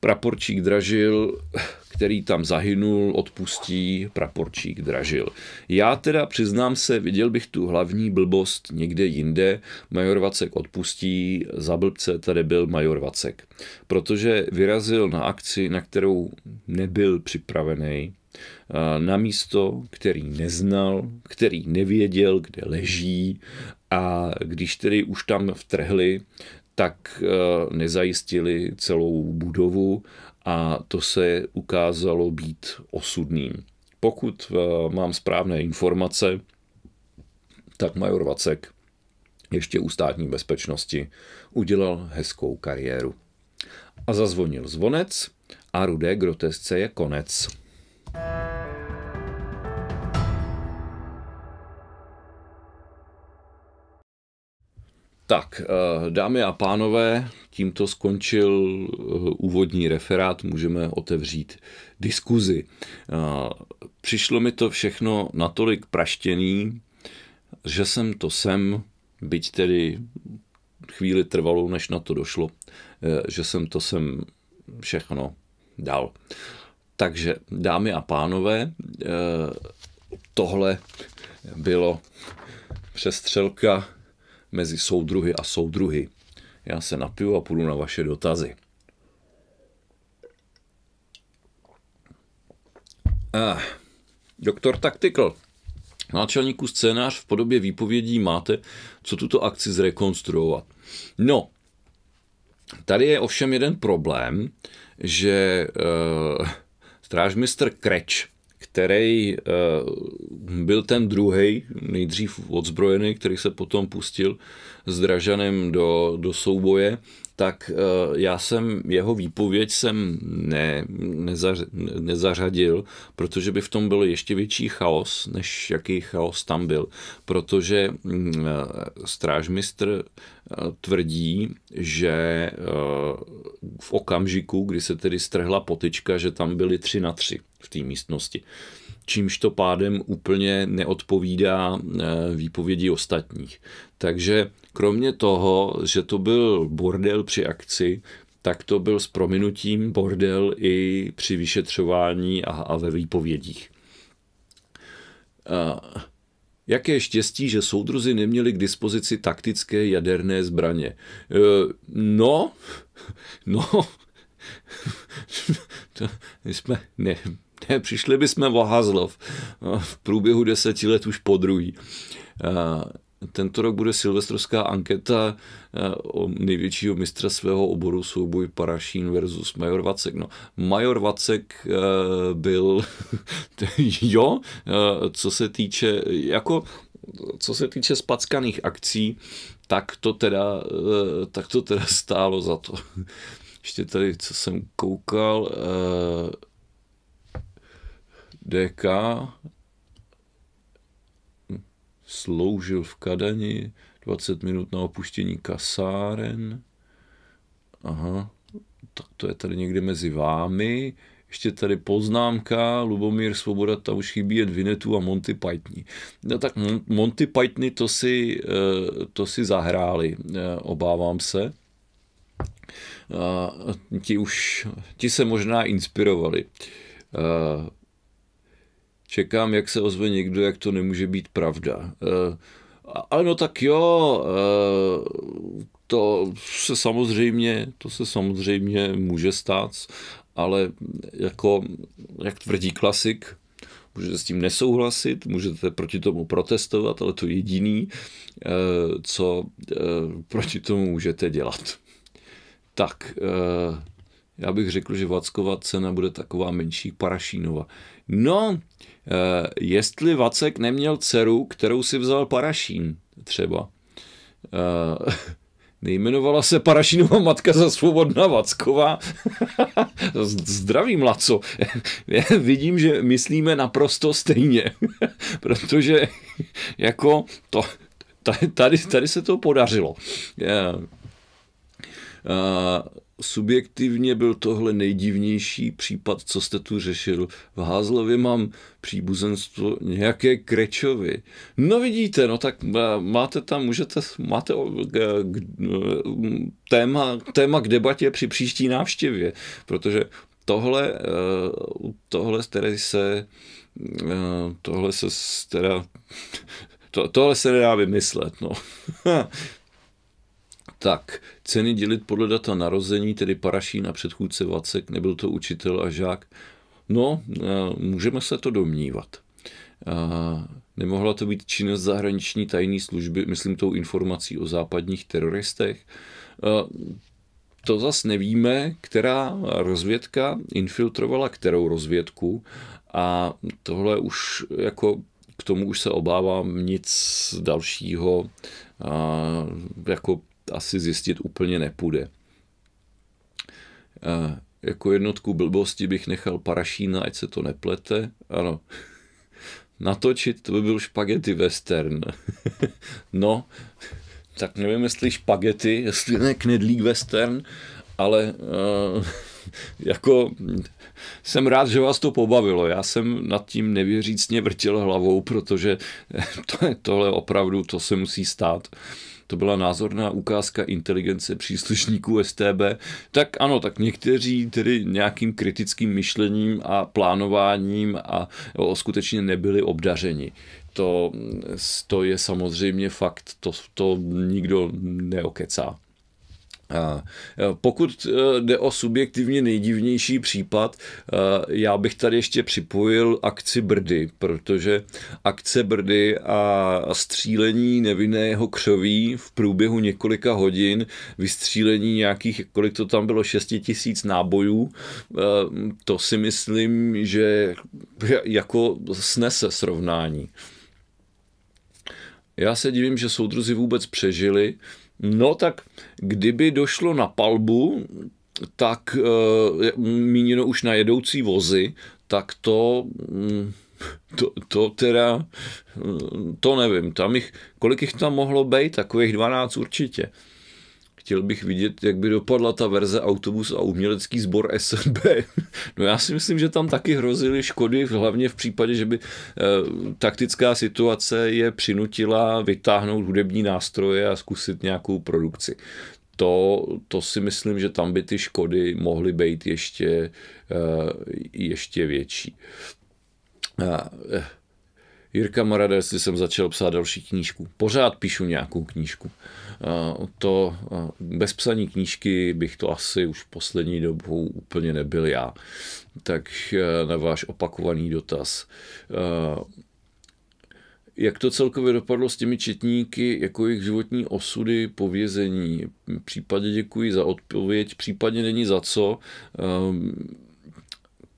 Praporčík Dražil, který tam zahynul, odpustí praporčík Dražil. Já teda přiznám se, viděl bych tu hlavní blbost někde jinde. Major Vacek odpustí, za blbce tady byl Major Vacek. Protože vyrazil na akci, na kterou nebyl připravený, eh, na místo, který neznal, který nevěděl, kde leží a když tedy už tam vtrhli, tak eh, nezajistili celou budovu a to se ukázalo být osudným. Pokud eh, mám správné informace, tak major Vacek ještě u státní bezpečnosti udělal hezkou kariéru. A zazvonil zvonec a rudé grotesce je konec. thank you Tak, eh, dámy a pánové, tímto skončil eh, úvodní referát, můžeme otevřít diskuzi. Eh, přišlo mi to všechno natolik praštěný, že jsem to sem, byť tedy chvíli trvalo, než na to došlo, že jsem to sem všechno dal. Takže, dámy a pánové, tohle bylo přestřelka mezi soudruhy a soudruhy. Já se napiju a půjdu na vaše dotazy. Ah, doktor Tactical. Náčelníku scénář v podobě výpovědí máte, co tuto akci zrekonstruovat. No, tady je ovšem jeden problém, že e, strážmistr Kreč který eh, byl ten druhý, nejdřív odzbrojený, který se potom pustil s Dražanem do, do souboje tak eh, já jsem jeho výpověď jsem ne, nezař, nezařadil, protože by v tom byl ještě větší chaos, než jaký chaos tam byl, protože mm, eh, strážmistr eh, tvrdí, že v okamžiku, kdy se tedy strhla potička, že tam byly tři na tři v té místnosti čímž to pádem úplně neodpovídá eh, výpovědi ostatních. Takže kromě toho, že to byl bordel při akci, tak to byl s prominutím bordel i při vyšetřování a, a ve výpovědích. A eh, jaké štěstí, že soudruzi neměli k dispozici taktické jaderné zbraně. E, no, no, my jsme, ne, Přišli bychom o Hazlov no, v průběhu deseti let už po druhý. Tento rok bude silvestrovská anketa o největšího mistra svého oboru souboj Parašín versus Major Vacek. No, Major Vacek byl, jo, co se týče, jako co se týče spackaných akcí, tak to teda, tak to teda stálo za to. Ještě tady, co jsem koukal, DK sloužil v Kadani, 20 minut na opuštění kasáren. Aha, tak to je tady někde mezi vámi. Ještě tady poznámka, Lubomír Svoboda, tam už chybí jen Vinetu a Monty Pajtní. No tak Monty Pajtní to si, eh, to si zahráli, eh, obávám se. ti už, ti se možná inspirovali. Eh, čekám, jak se ozve někdo, jak to nemůže být pravda. Eh, ale no tak jo, eh, to se samozřejmě, to se samozřejmě může stát, ale jako, jak tvrdí klasik, můžete s tím nesouhlasit, můžete proti tomu protestovat, ale to jediný, eh, co proti tomu můžete dělat. Tak, já bych řekl, že Vackova cena bude taková menší parašínova. No, Eh, jestli Vacek neměl dceru, kterou si vzal Parašín třeba. Eh, nejmenovala se Parašinová matka za svobodná Vacková. Zdravím, Laco. Vidím, že myslíme naprosto stejně, protože jako to, tady, tady se to podařilo. Eh, subjektivně byl tohle nejdivnější případ, co jste tu řešil. V Házlově mám příbuzenstvo nějaké krečovi. No vidíte, no tak eh, máte tam, můžete, máte eh, eh, téma, téma k debatě při příští návštěvě, protože tohle, tohle které se, tohle se teda, to, tohle se nedá vymyslet, no. Tak, ceny dělit podle data narození, tedy Parašína, předchůdce Vacek, nebyl to učitel a žák. No, eh, můžeme se to domnívat. Eh, nemohla to být činnost zahraniční tajné služby, myslím tou informací o západních teroristech. Eh, to zas nevíme, která rozvědka infiltrovala kterou rozvědku a tohle už jako k tomu už se obávám nic dalšího jako asi zjistit úplně nepůjde. E, jako jednotku blbosti bych nechal Parašína, ať se to neplete. Ano. Natočit, to by byl špagety western. no, tak nevím, jestli špagety, jestli ne knedlík western, ale uh, jako jsem rád, že vás to pobavilo. Já jsem nad tím nevěřícně vrtil hlavou, protože to, je tohle opravdu, to se musí stát. Uh, to byla názorná ukázka inteligence příslušníků STB, tak ano, tak někteří tedy nějakým kritickým myšlením a plánováním a jo, skutečně nebyli obdařeni to, to je samozřejmě fakt, to, to nikdo neokecá. E, pokud e, jde o subjektivně nejdivnější případ, e, já bych tady ještě připojil akci Brdy, protože akce Brdy a střílení nevinného křoví v průběhu několika hodin, vystřílení nějakých, kolik to tam bylo, 6 tisíc nábojů, to si myslím, že jako snese srovnání. Já se divím, že soudruzi vůbec přežili, No tak kdyby došlo na palbu, tak eh, míněno už na jedoucí vozy, tak to, mm, to, to teda, mm, to nevím, tam jich, kolik jich tam mohlo být, takových 12 určitě chtěl bych vidět, jak by dopadla ta verze autobus a umělecký sbor SNB. no já si myslím, že tam taky hrozily škody, hlavně v případě, že by eh, taktická situace je přinutila vytáhnout hudební nástroje a zkusit nějakou produkci to, to si myslím, že tam by ty škody mohly být ještě, eh, ještě větší. Eh, Jirka Marada, jestli jsem začal psát další knížku. Pořád píšu nějakou knížku. Eh, to eh, bez psaní knížky bych to asi už poslední dobou úplně nebyl já. Tak eh, na váš opakovaný dotaz. Jak to celkově dopadlo s těmi četníky, jako jejich životní osudy, povězení? Případně děkuji za odpověď, případně není za co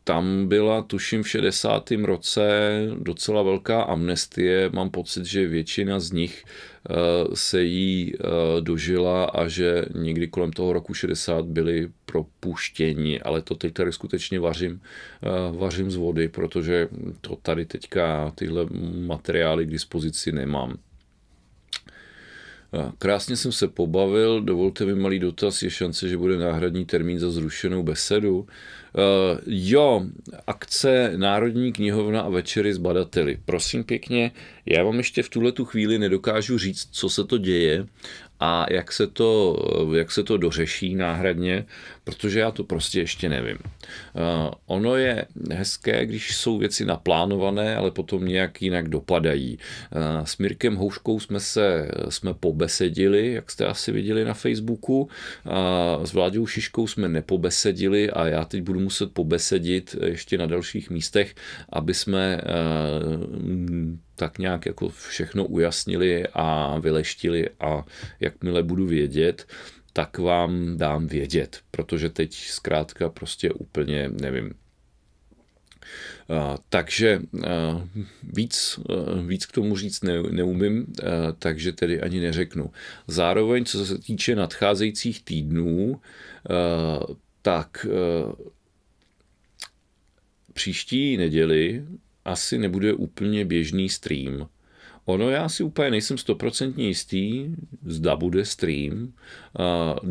tam byla, tuším, v 60. roce docela velká amnestie. Mám pocit, že většina z nich Eh, se jí eh, dožila a že někdy kolem toho roku 60 byli propuštěni, ale to teď tady skutečně vařím, eh, vařím z vody, protože to tady teďka tyhle materiály k dispozici nemám. Krásně jsem se pobavil, dovolte mi malý dotaz, je šance, že bude náhradní termín za zrušenou besedu. Uh, jo, akce Národní knihovna a večery s badateli. Prosím pěkně, já vám ještě v tuhle tu chvíli nedokážu říct, co se to děje, a jak se to, jak se to dořeší náhradně, protože já to prostě ještě nevím. Eh, ono je hezké, když jsou věci naplánované, ale potom nějak jinak dopadají. Eh, s Mirkem Houškou jsme se jsme pobesedili, jak jste asi viděli na Facebooku. Eh, s Vláďou Šiškou jsme nepobesedili a já teď budu muset pobesedit ještě na dalších místech, aby jsme tak nějak jako všechno ujasnili a vyleštili a jakmile budu vědět, tak vám dám vědět, protože teď zkrátka prostě úplně nevím. Eh, takže eh, víc, eh, víc k tomu říct ne, neumím, takže tedy ani neřeknu. Zároveň, co se týče nadcházejících týdnů, tak příští neděli asi nebude úplně běžný stream. Ono já si úplně nejsem stoprocentně jistý, zda bude stream.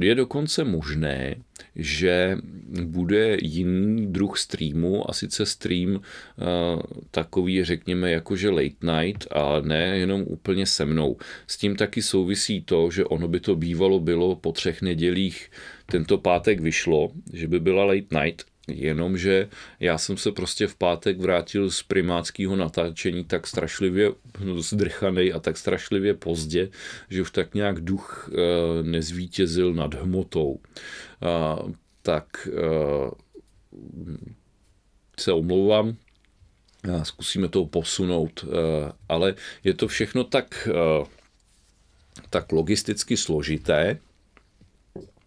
Je dokonce možné, že bude jiný druh streamu, a sice stream takový, řekněme, jakože late night, a ne jenom úplně se mnou. S tím taky souvisí to, že ono by to bývalo bylo po třech nedělích tento pátek vyšlo, že by byla late night, Jenomže já jsem se prostě v pátek vrátil z primáckého natáčení tak strašlivě zdrchanej no, a tak strašlivě pozdě, že už tak nějak duch eh, nezvítězil nad hmotou. tak eh, se omlouvám, zkusíme to posunout, eh, ale je to všechno tak, tak logisticky složité,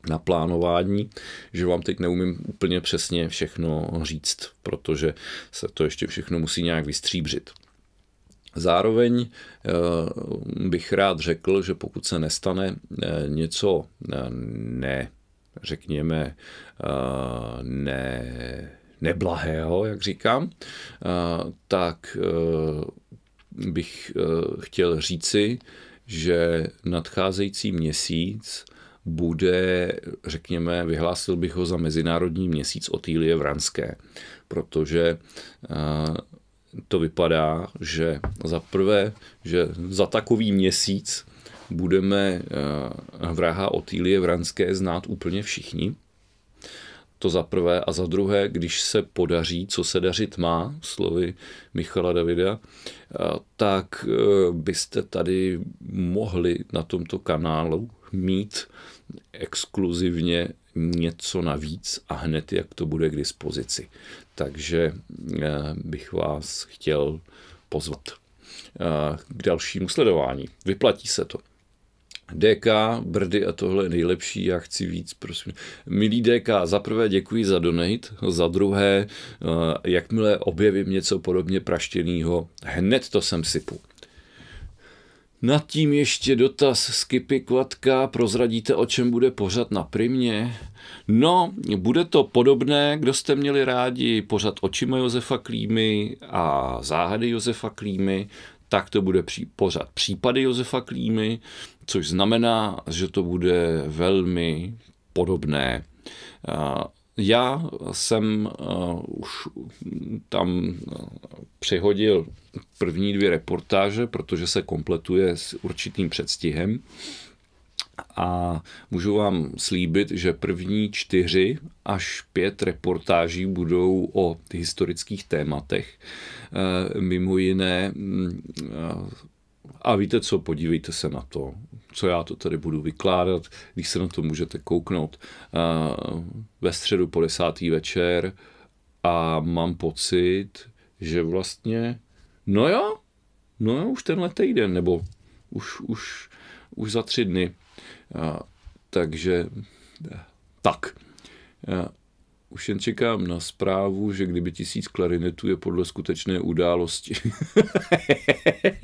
na plánování, že vám teď neumím úplně přesně všechno říct, protože se to ještě všechno musí nějak vystříbřit. Zároveň eh, bych rád řekl, že pokud se nestane eh, něco eh, ne, řekněme, ne, neblahého, jak říkám, tak bych chtěl říci, že nadcházející měsíc bude, řekněme, vyhlásil bych ho za Mezinárodní měsíc Otýlie Vranské, protože eh, to vypadá, že za prvé, že za takový měsíc budeme eh, vraha Otýlie Vranské znát úplně všichni, to za prvé. A za druhé, když se podaří, co se dařit má, slovy Michala Davida, eh, tak byste tady mohli na tomto kanálu mít exkluzivně něco navíc a hned, jak to bude k dispozici. Takže eh, bych vás chtěl pozvat eh, k dalšímu sledování. Vyplatí se to. DK, Brdy a tohle je nejlepší, já chci víc, prosím. Milý DK, za prvé děkuji za donate, za druhé, eh, jakmile objevím něco podobně praštěného, hned to sem sypu. Nad tím ještě dotaz Skipy Kvatka, prozradíte, o čem bude pořad na Primě? No, bude to podobné, kdo jste měli rádi pořad očima Josefa Klímy a záhady Josefa Klímy, tak to bude pří, pořad případy Josefa Klímy, což znamená, že to bude velmi podobné já jsem uh, už tam eh, přihodil první dvě reportáže, protože se kompletuje s určitým předstihem. A můžu vám slíbit, že první čtyři až pět reportáží budou o historických tématech. Eh, mimo jiné mm, a víte co, podívejte se na to, co já to tady budu vykládat, když se na to můžete kouknout. Eh, ve středu po desátý večer a mám pocit, že vlastně, no jo, no jo, už tenhle týden, nebo už, už, už za tři dny. Eh, takže eh, tak. Už jen čekám na zprávu, že kdyby tisíc klarinetů je podle skutečné události.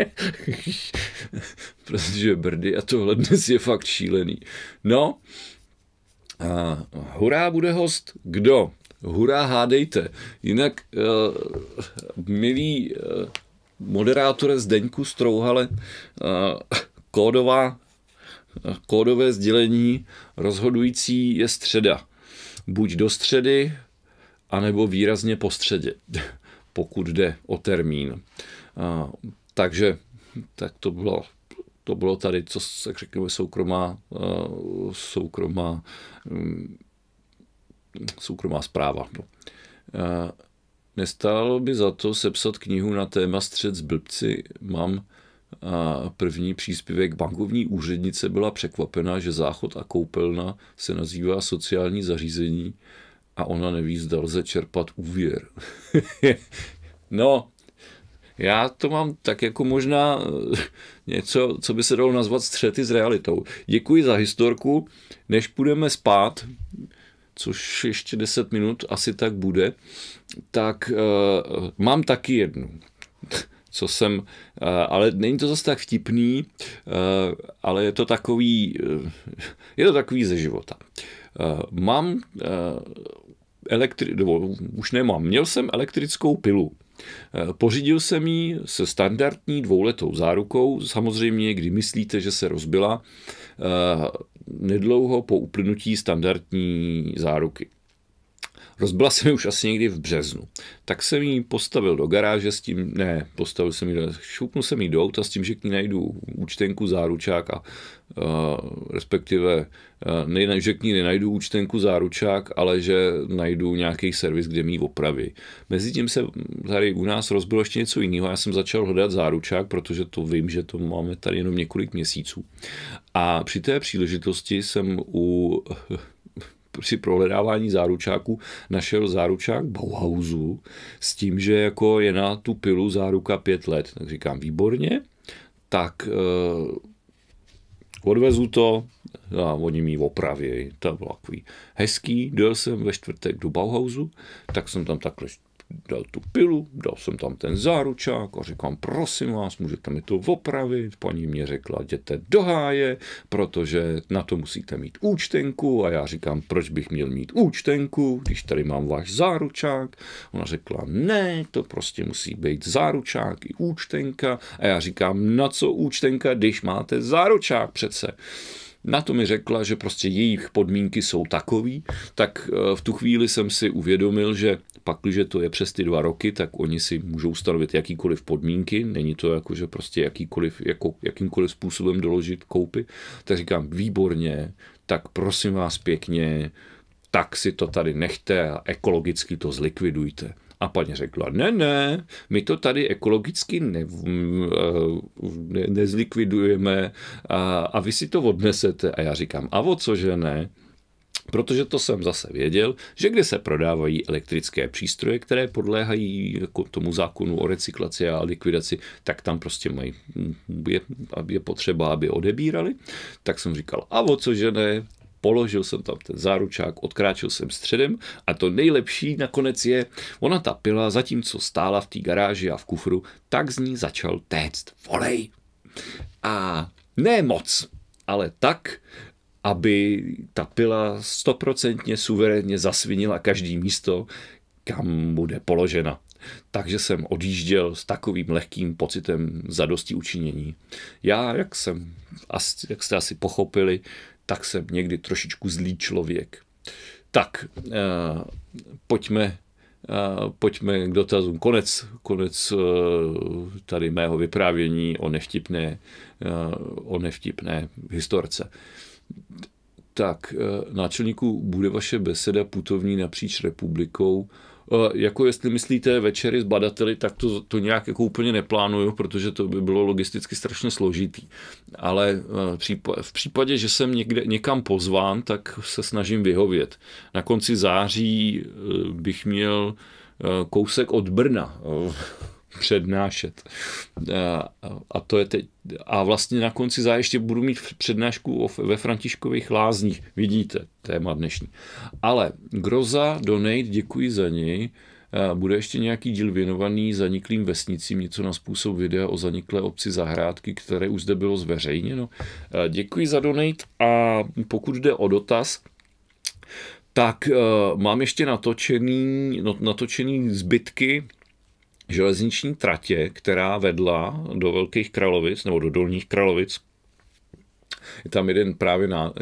Protože brdy a tohle dnes je fakt šílený. No, a hurá bude host kdo? Hurá hádejte. Jinak, uh, eh, milí uh, eh, moderátore Zdeňku Strouhale, uh, kódová, uh, kódové sdělení rozhodující je středa buď do středy, anebo výrazně po středě, pokud jde o termín. A, takže tak to bylo to bylo tady, co se řekněme, soukromá, soukromá, mm, soukromá zpráva. No. Nestálo by za to sepsat knihu na téma Střed s blbci, mám a první příspěvek bankovní úřednice byla překvapena, že záchod a koupelna se nazývá sociální zařízení a ona neví, zda lze čerpat úvěr. no, já to mám tak jako možná eh, něco, co by se dalo nazvat střety s realitou. Děkuji za historku. Než půjdeme spát, což ještě 10 minut asi tak bude, tak uh, mám taky jednu. co jsem, eh, ale není to zase tak vtipný, eh, ale je to takový, eh, je to takový ze života. Mám elektri- nebo už nemám, měl jsem elektrickou pilu. Pořídil jsem ji se standardní dvouletou zárukou, samozřejmě, kdy myslíte, že se rozbila, nedlouho po uplynutí standardní záruky. Rozbila se mi už asi někdy v březnu. Tak jsem ji postavil do garáže s tím, ne, postavil jsem ji, do, šoupnul jsem ji do auta s tím, že k ní najdu účtenku záručák a uh, respektive uh, nej, že k ní nenajdu účtenku záručák, ale že najdu nějaký servis, kde mi ji opraví. Mezitím se tady u nás rozbilo ještě něco jiného. Já jsem začal hledat záručák, protože to vím, že to máme tady jenom několik měsíců. A při té příležitosti jsem u při prohledávání záručáků našel záručák Bauhausu s tím, že jako je na tu pilu záruka pět let. Tak říkám, výborně, tak eh, odvezu to a oni mi opravějí. To bylo takový hezký. Dojel jsem ve čtvrtek do Bauhausu, tak jsem tam takhle dal tu pilu, dal jsem tam ten záručák a říkám, prosím vás, můžete mi to opravit. Paní mě řekla, jděte do háje, protože na to musíte mít účtenku a já říkám, proč bych měl mít účtenku, když tady mám váš záručák. Ona řekla, ne, to prostě musí být záručák i účtenka a já říkám, na co účtenka, když máte záručák přece. Na to mi řekla, že prostě jejich podmínky jsou takový, tak eh, v tu chvíli jsem si uvědomil, že pak, že to je přes ty dva roky, tak oni si můžou stanovit jakýkoliv podmínky, není to jako, že prostě jakýkoliv, jako, jakýmkoliv způsobem doložit koupy, tak říkám, výborně, tak prosím vás pěkně, tak si to tady nechte a ekologicky to zlikvidujte. A paní řekla, ne, ne, my to tady ekologicky ne, eh, ne, nezlikvidujeme a, a vy si to odnesete. A já říkám, a o co, že ne? protože to jsem zase věděl, že kde se prodávají elektrické přístroje, které podléhají jako tomu zákonu o recyklaci a likvidaci, tak tam prostě mají, je, je potřeba, aby odebírali. Tak jsem říkal, a o co že ne, položil jsem tam ten záručák, odkráčil jsem středem a to nejlepší nakonec je, ona ta pila, zatímco stála v té garáži a v kufru, tak z ní začal téct volej. A ne moc, ale tak, aby ta pila stoprocentně suverénně zasvinila každý místo, kam bude položena. Takže jsem odjížděl s takovým lehkým pocitem zadosti učinění. Já, jak, jsem, jak jste asi pochopili, tak jsem někdy trošičku zlý člověk. Tak, eh, pojďme, eh, pojďme k dotazům. Konec, konec eh, tady mého vyprávění o nevtipné, o nevtipné historce. Tak, náčelníku, bude vaše beseda putovní napříč republikou Eh, jako jestli myslíte večery s badateli, tak to, to nějak jako úplně neplánuju, protože to by bylo logisticky strašně složitý. Ale eh, v případě, že jsem někde, někam pozván, tak se snažím vyhovět. Na konci září eh, bych měl kousek od Brna přednášet. A to je teď. A vlastně na konci záještě budu mít přednášku ve Františkových lázních. Vidíte, téma dnešní. Ale Groza Donate, děkuji za něj. Bude ještě nějaký díl věnovaný zaniklým vesnicím, něco na způsob videa o zaniklé obci zahrádky, které už zde bylo zveřejněno. Děkuji za donate a pokud jde o dotaz, tak e, mám ještě natočený, natočený zbytky železniční tratě, která vedla do Velkých Kralovic nebo do Dolních Kralovic. Je tam jeden právě na,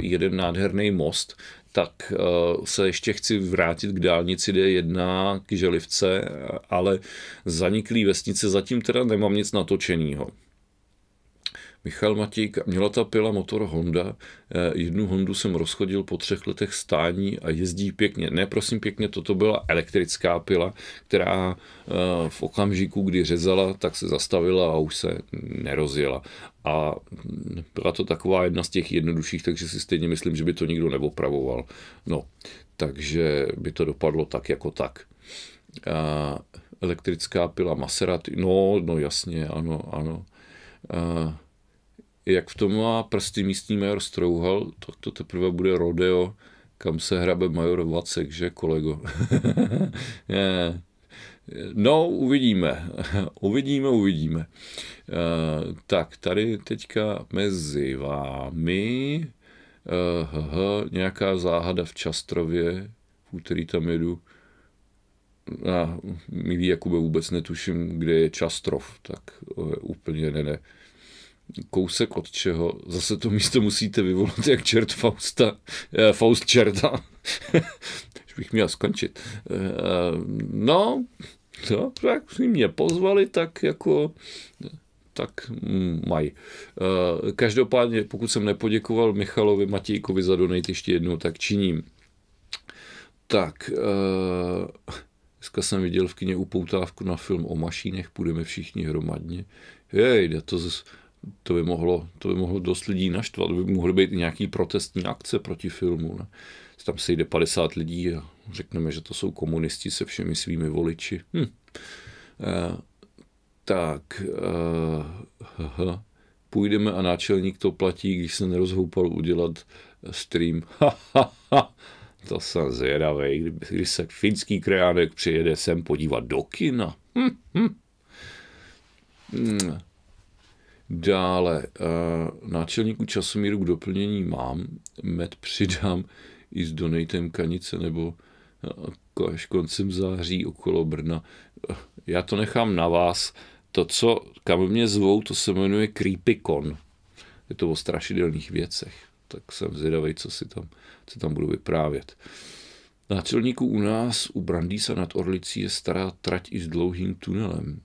jeden nádherný most, tak eh, se ještě chci vrátit k dálnici D1, k Želivce, ale zaniklý vesnice zatím teda nemám nic natočeného. Michal Matík, měla ta pila motor Honda. Eh, jednu Hondu jsem rozchodil po třech letech stání a jezdí pěkně. Ne, prosím pěkně, toto byla elektrická pila, která eh, v okamžiku, kdy řezala, tak se zastavila a už se nerozjela. A byla to taková jedna z těch jednodušších, takže si stejně myslím, že by to nikdo neopravoval. No, takže by to dopadlo tak jako tak. A eh, elektrická pila Maserati, no, no jasně, ano, ano. Uh, jak v tom má prsty místní major Strouhal, tak to teprve bude rodeo, kam se hrabe major Vacek, že kolego? no, uvidíme. uvidíme, uvidíme. Eh, tak, tady teďka mezi vámi uh, nějaká záhada v Častrově, v úterý tam jedu. A milý Jakube vůbec netuším, kde je Častrov, tak uh, úplně ne, ne kousek od čeho. Zase to místo musíte vyvolat jak čert Fausta, eh, Faust čerta. že bych měl skončit. Eh, no, to, no, tak si mě pozvali, tak jako tak maj. Eh, každopádně, pokud jsem nepoděkoval Michalovi Matějkovi za donate ještě jednou, tak činím. Tak, dneska jsem viděl v kině upoutávku na film o mašínech, půjdeme všichni hromadně. Jej, jde to zase to by mohlo, to by mohlo dost lidí naštvat, by mohly být i nějaký protestní akce proti filmu. Ne? Tam se jde 50 lidí a řekneme, že to jsou komunisti se všemi svými voliči. Hm. E, tak, e, půjdeme a náčelník to platí, když se nerozhoupal udělat stream. To jsem zvědavý, když se finský kreánek přijede sem podívat do kina. hm. hm. hm. Dále, eh, náčelníku časomíru k doplnění mám, med přidám i s donatem kanice nebo eh, až koncem září okolo Brna. Eh, já to nechám na vás. To, co kam mě zvou, to se jmenuje Creepycon. Je to o strašidelných věcech. Tak jsem zvědavý, co si tam, co tam budu vyprávět. Náčelníku u nás, u Brandýsa nad Orlicí, je stará trať i s dlouhým tunelem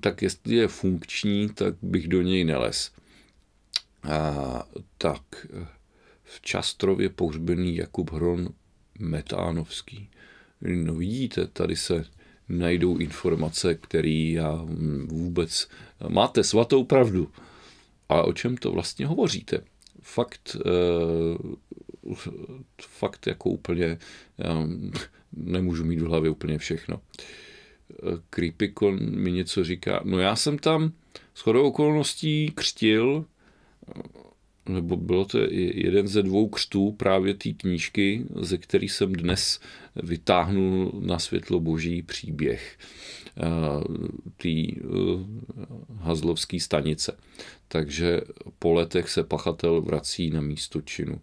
tak jestli je funkční, tak bych do něj neles. A, tak v Častrově pohřbený Jakub Hron Metánovský. No vidíte, tady se najdou informace, které já vůbec... Máte svatou pravdu. A o čem to vlastně hovoříte? Fakt, e, fakt jako úplně nemůžu mít v hlavě úplně všechno con mi něco říká. No já jsem tam shodou okolností křtil, nebo bylo to jeden ze dvou křtů právě té knížky, ze který jsem dnes vytáhnul na světlo boží příběh eh, té eh, hazlovské stanice. Takže po letech se pachatel vrací na místo činu.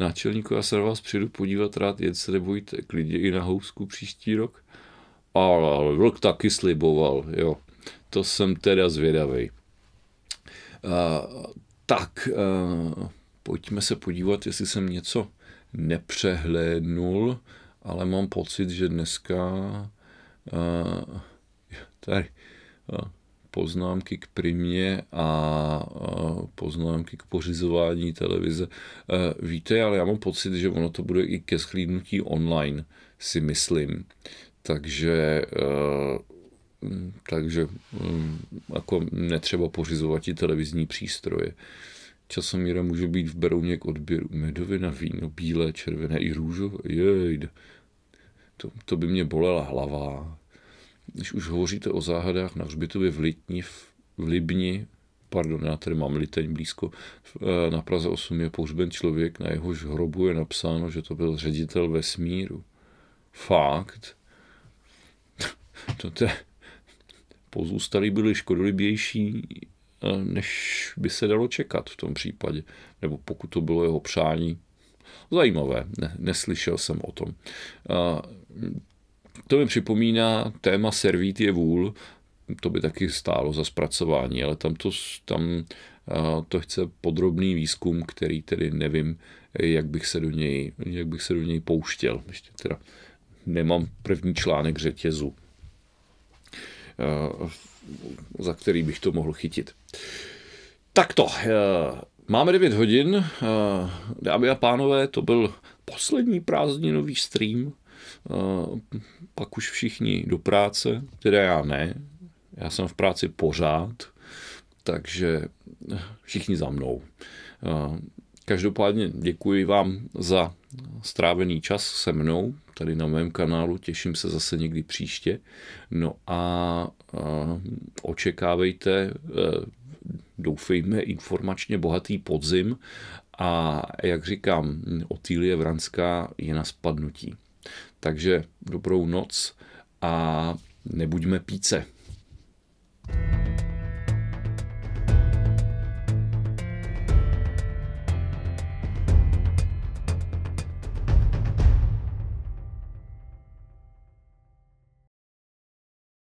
Náčelníku, já se na vás přijdu podívat rád, jen se nebojte, klidně i na housku příští rok ale vlk taky sliboval, jo. To jsem teda zvědavý. Uh, tak, uh, pojďme se podívat, jestli jsem něco nepřehlédnul, ale mám pocit, že dneska uh, tady uh, poznámky k primě a poznámky k pořizování televize. E, víte, ale já mám pocit, že ono to bude i ke schlídnutí online, si myslím takže eh, takže mm, jako netřeba pořizovat i televizní přístroje. Časomíra může být v berouně k odběru medovina, víno, bílé, červené i růžové. Jej, to, to by mě bolela hlava. Když už hovoříte o záhadách na hřbitově v Litni, v, v Libni, pardon, já tady mám Liteň blízko, eh, na Praze 8 je pohřben člověk, na jehož hrobu je napsáno, že to byl ředitel vesmíru. Fakt? to te, pozůstalí byli škodolibější, eh, než by se dalo čekat v tom případě, nebo pokud to bylo jeho přání. Zajímavé, ne, neslyšel jsem o tom. A, eh, to mi připomíná téma servít je vůl, to by taky stálo za zpracování, ale tam to, tam eh, to chce podrobný výzkum, který tedy nevím, jak bych se do něj, jak bych se do něj pouštěl. Ještě teda nemám první článek řetězu. Eh, za který bych to mohl chytit. Tak to, eh, máme 9 hodin, eh, dámy a pánové, to byl poslední prázdninový stream, pak už všichni do práce, teda já ne, já jsem v práci pořád, takže všichni za mnou. Každopádně děkuji vám za strávený čas se mnou tady na mém kanálu. Těším se zase někdy příště. No a, a očekávejte, e, doufejme, informačně bohatý podzim a jak říkám, Otýlie Vranská je na spadnutí. Takže dobrou noc a nebuďme píce. thank you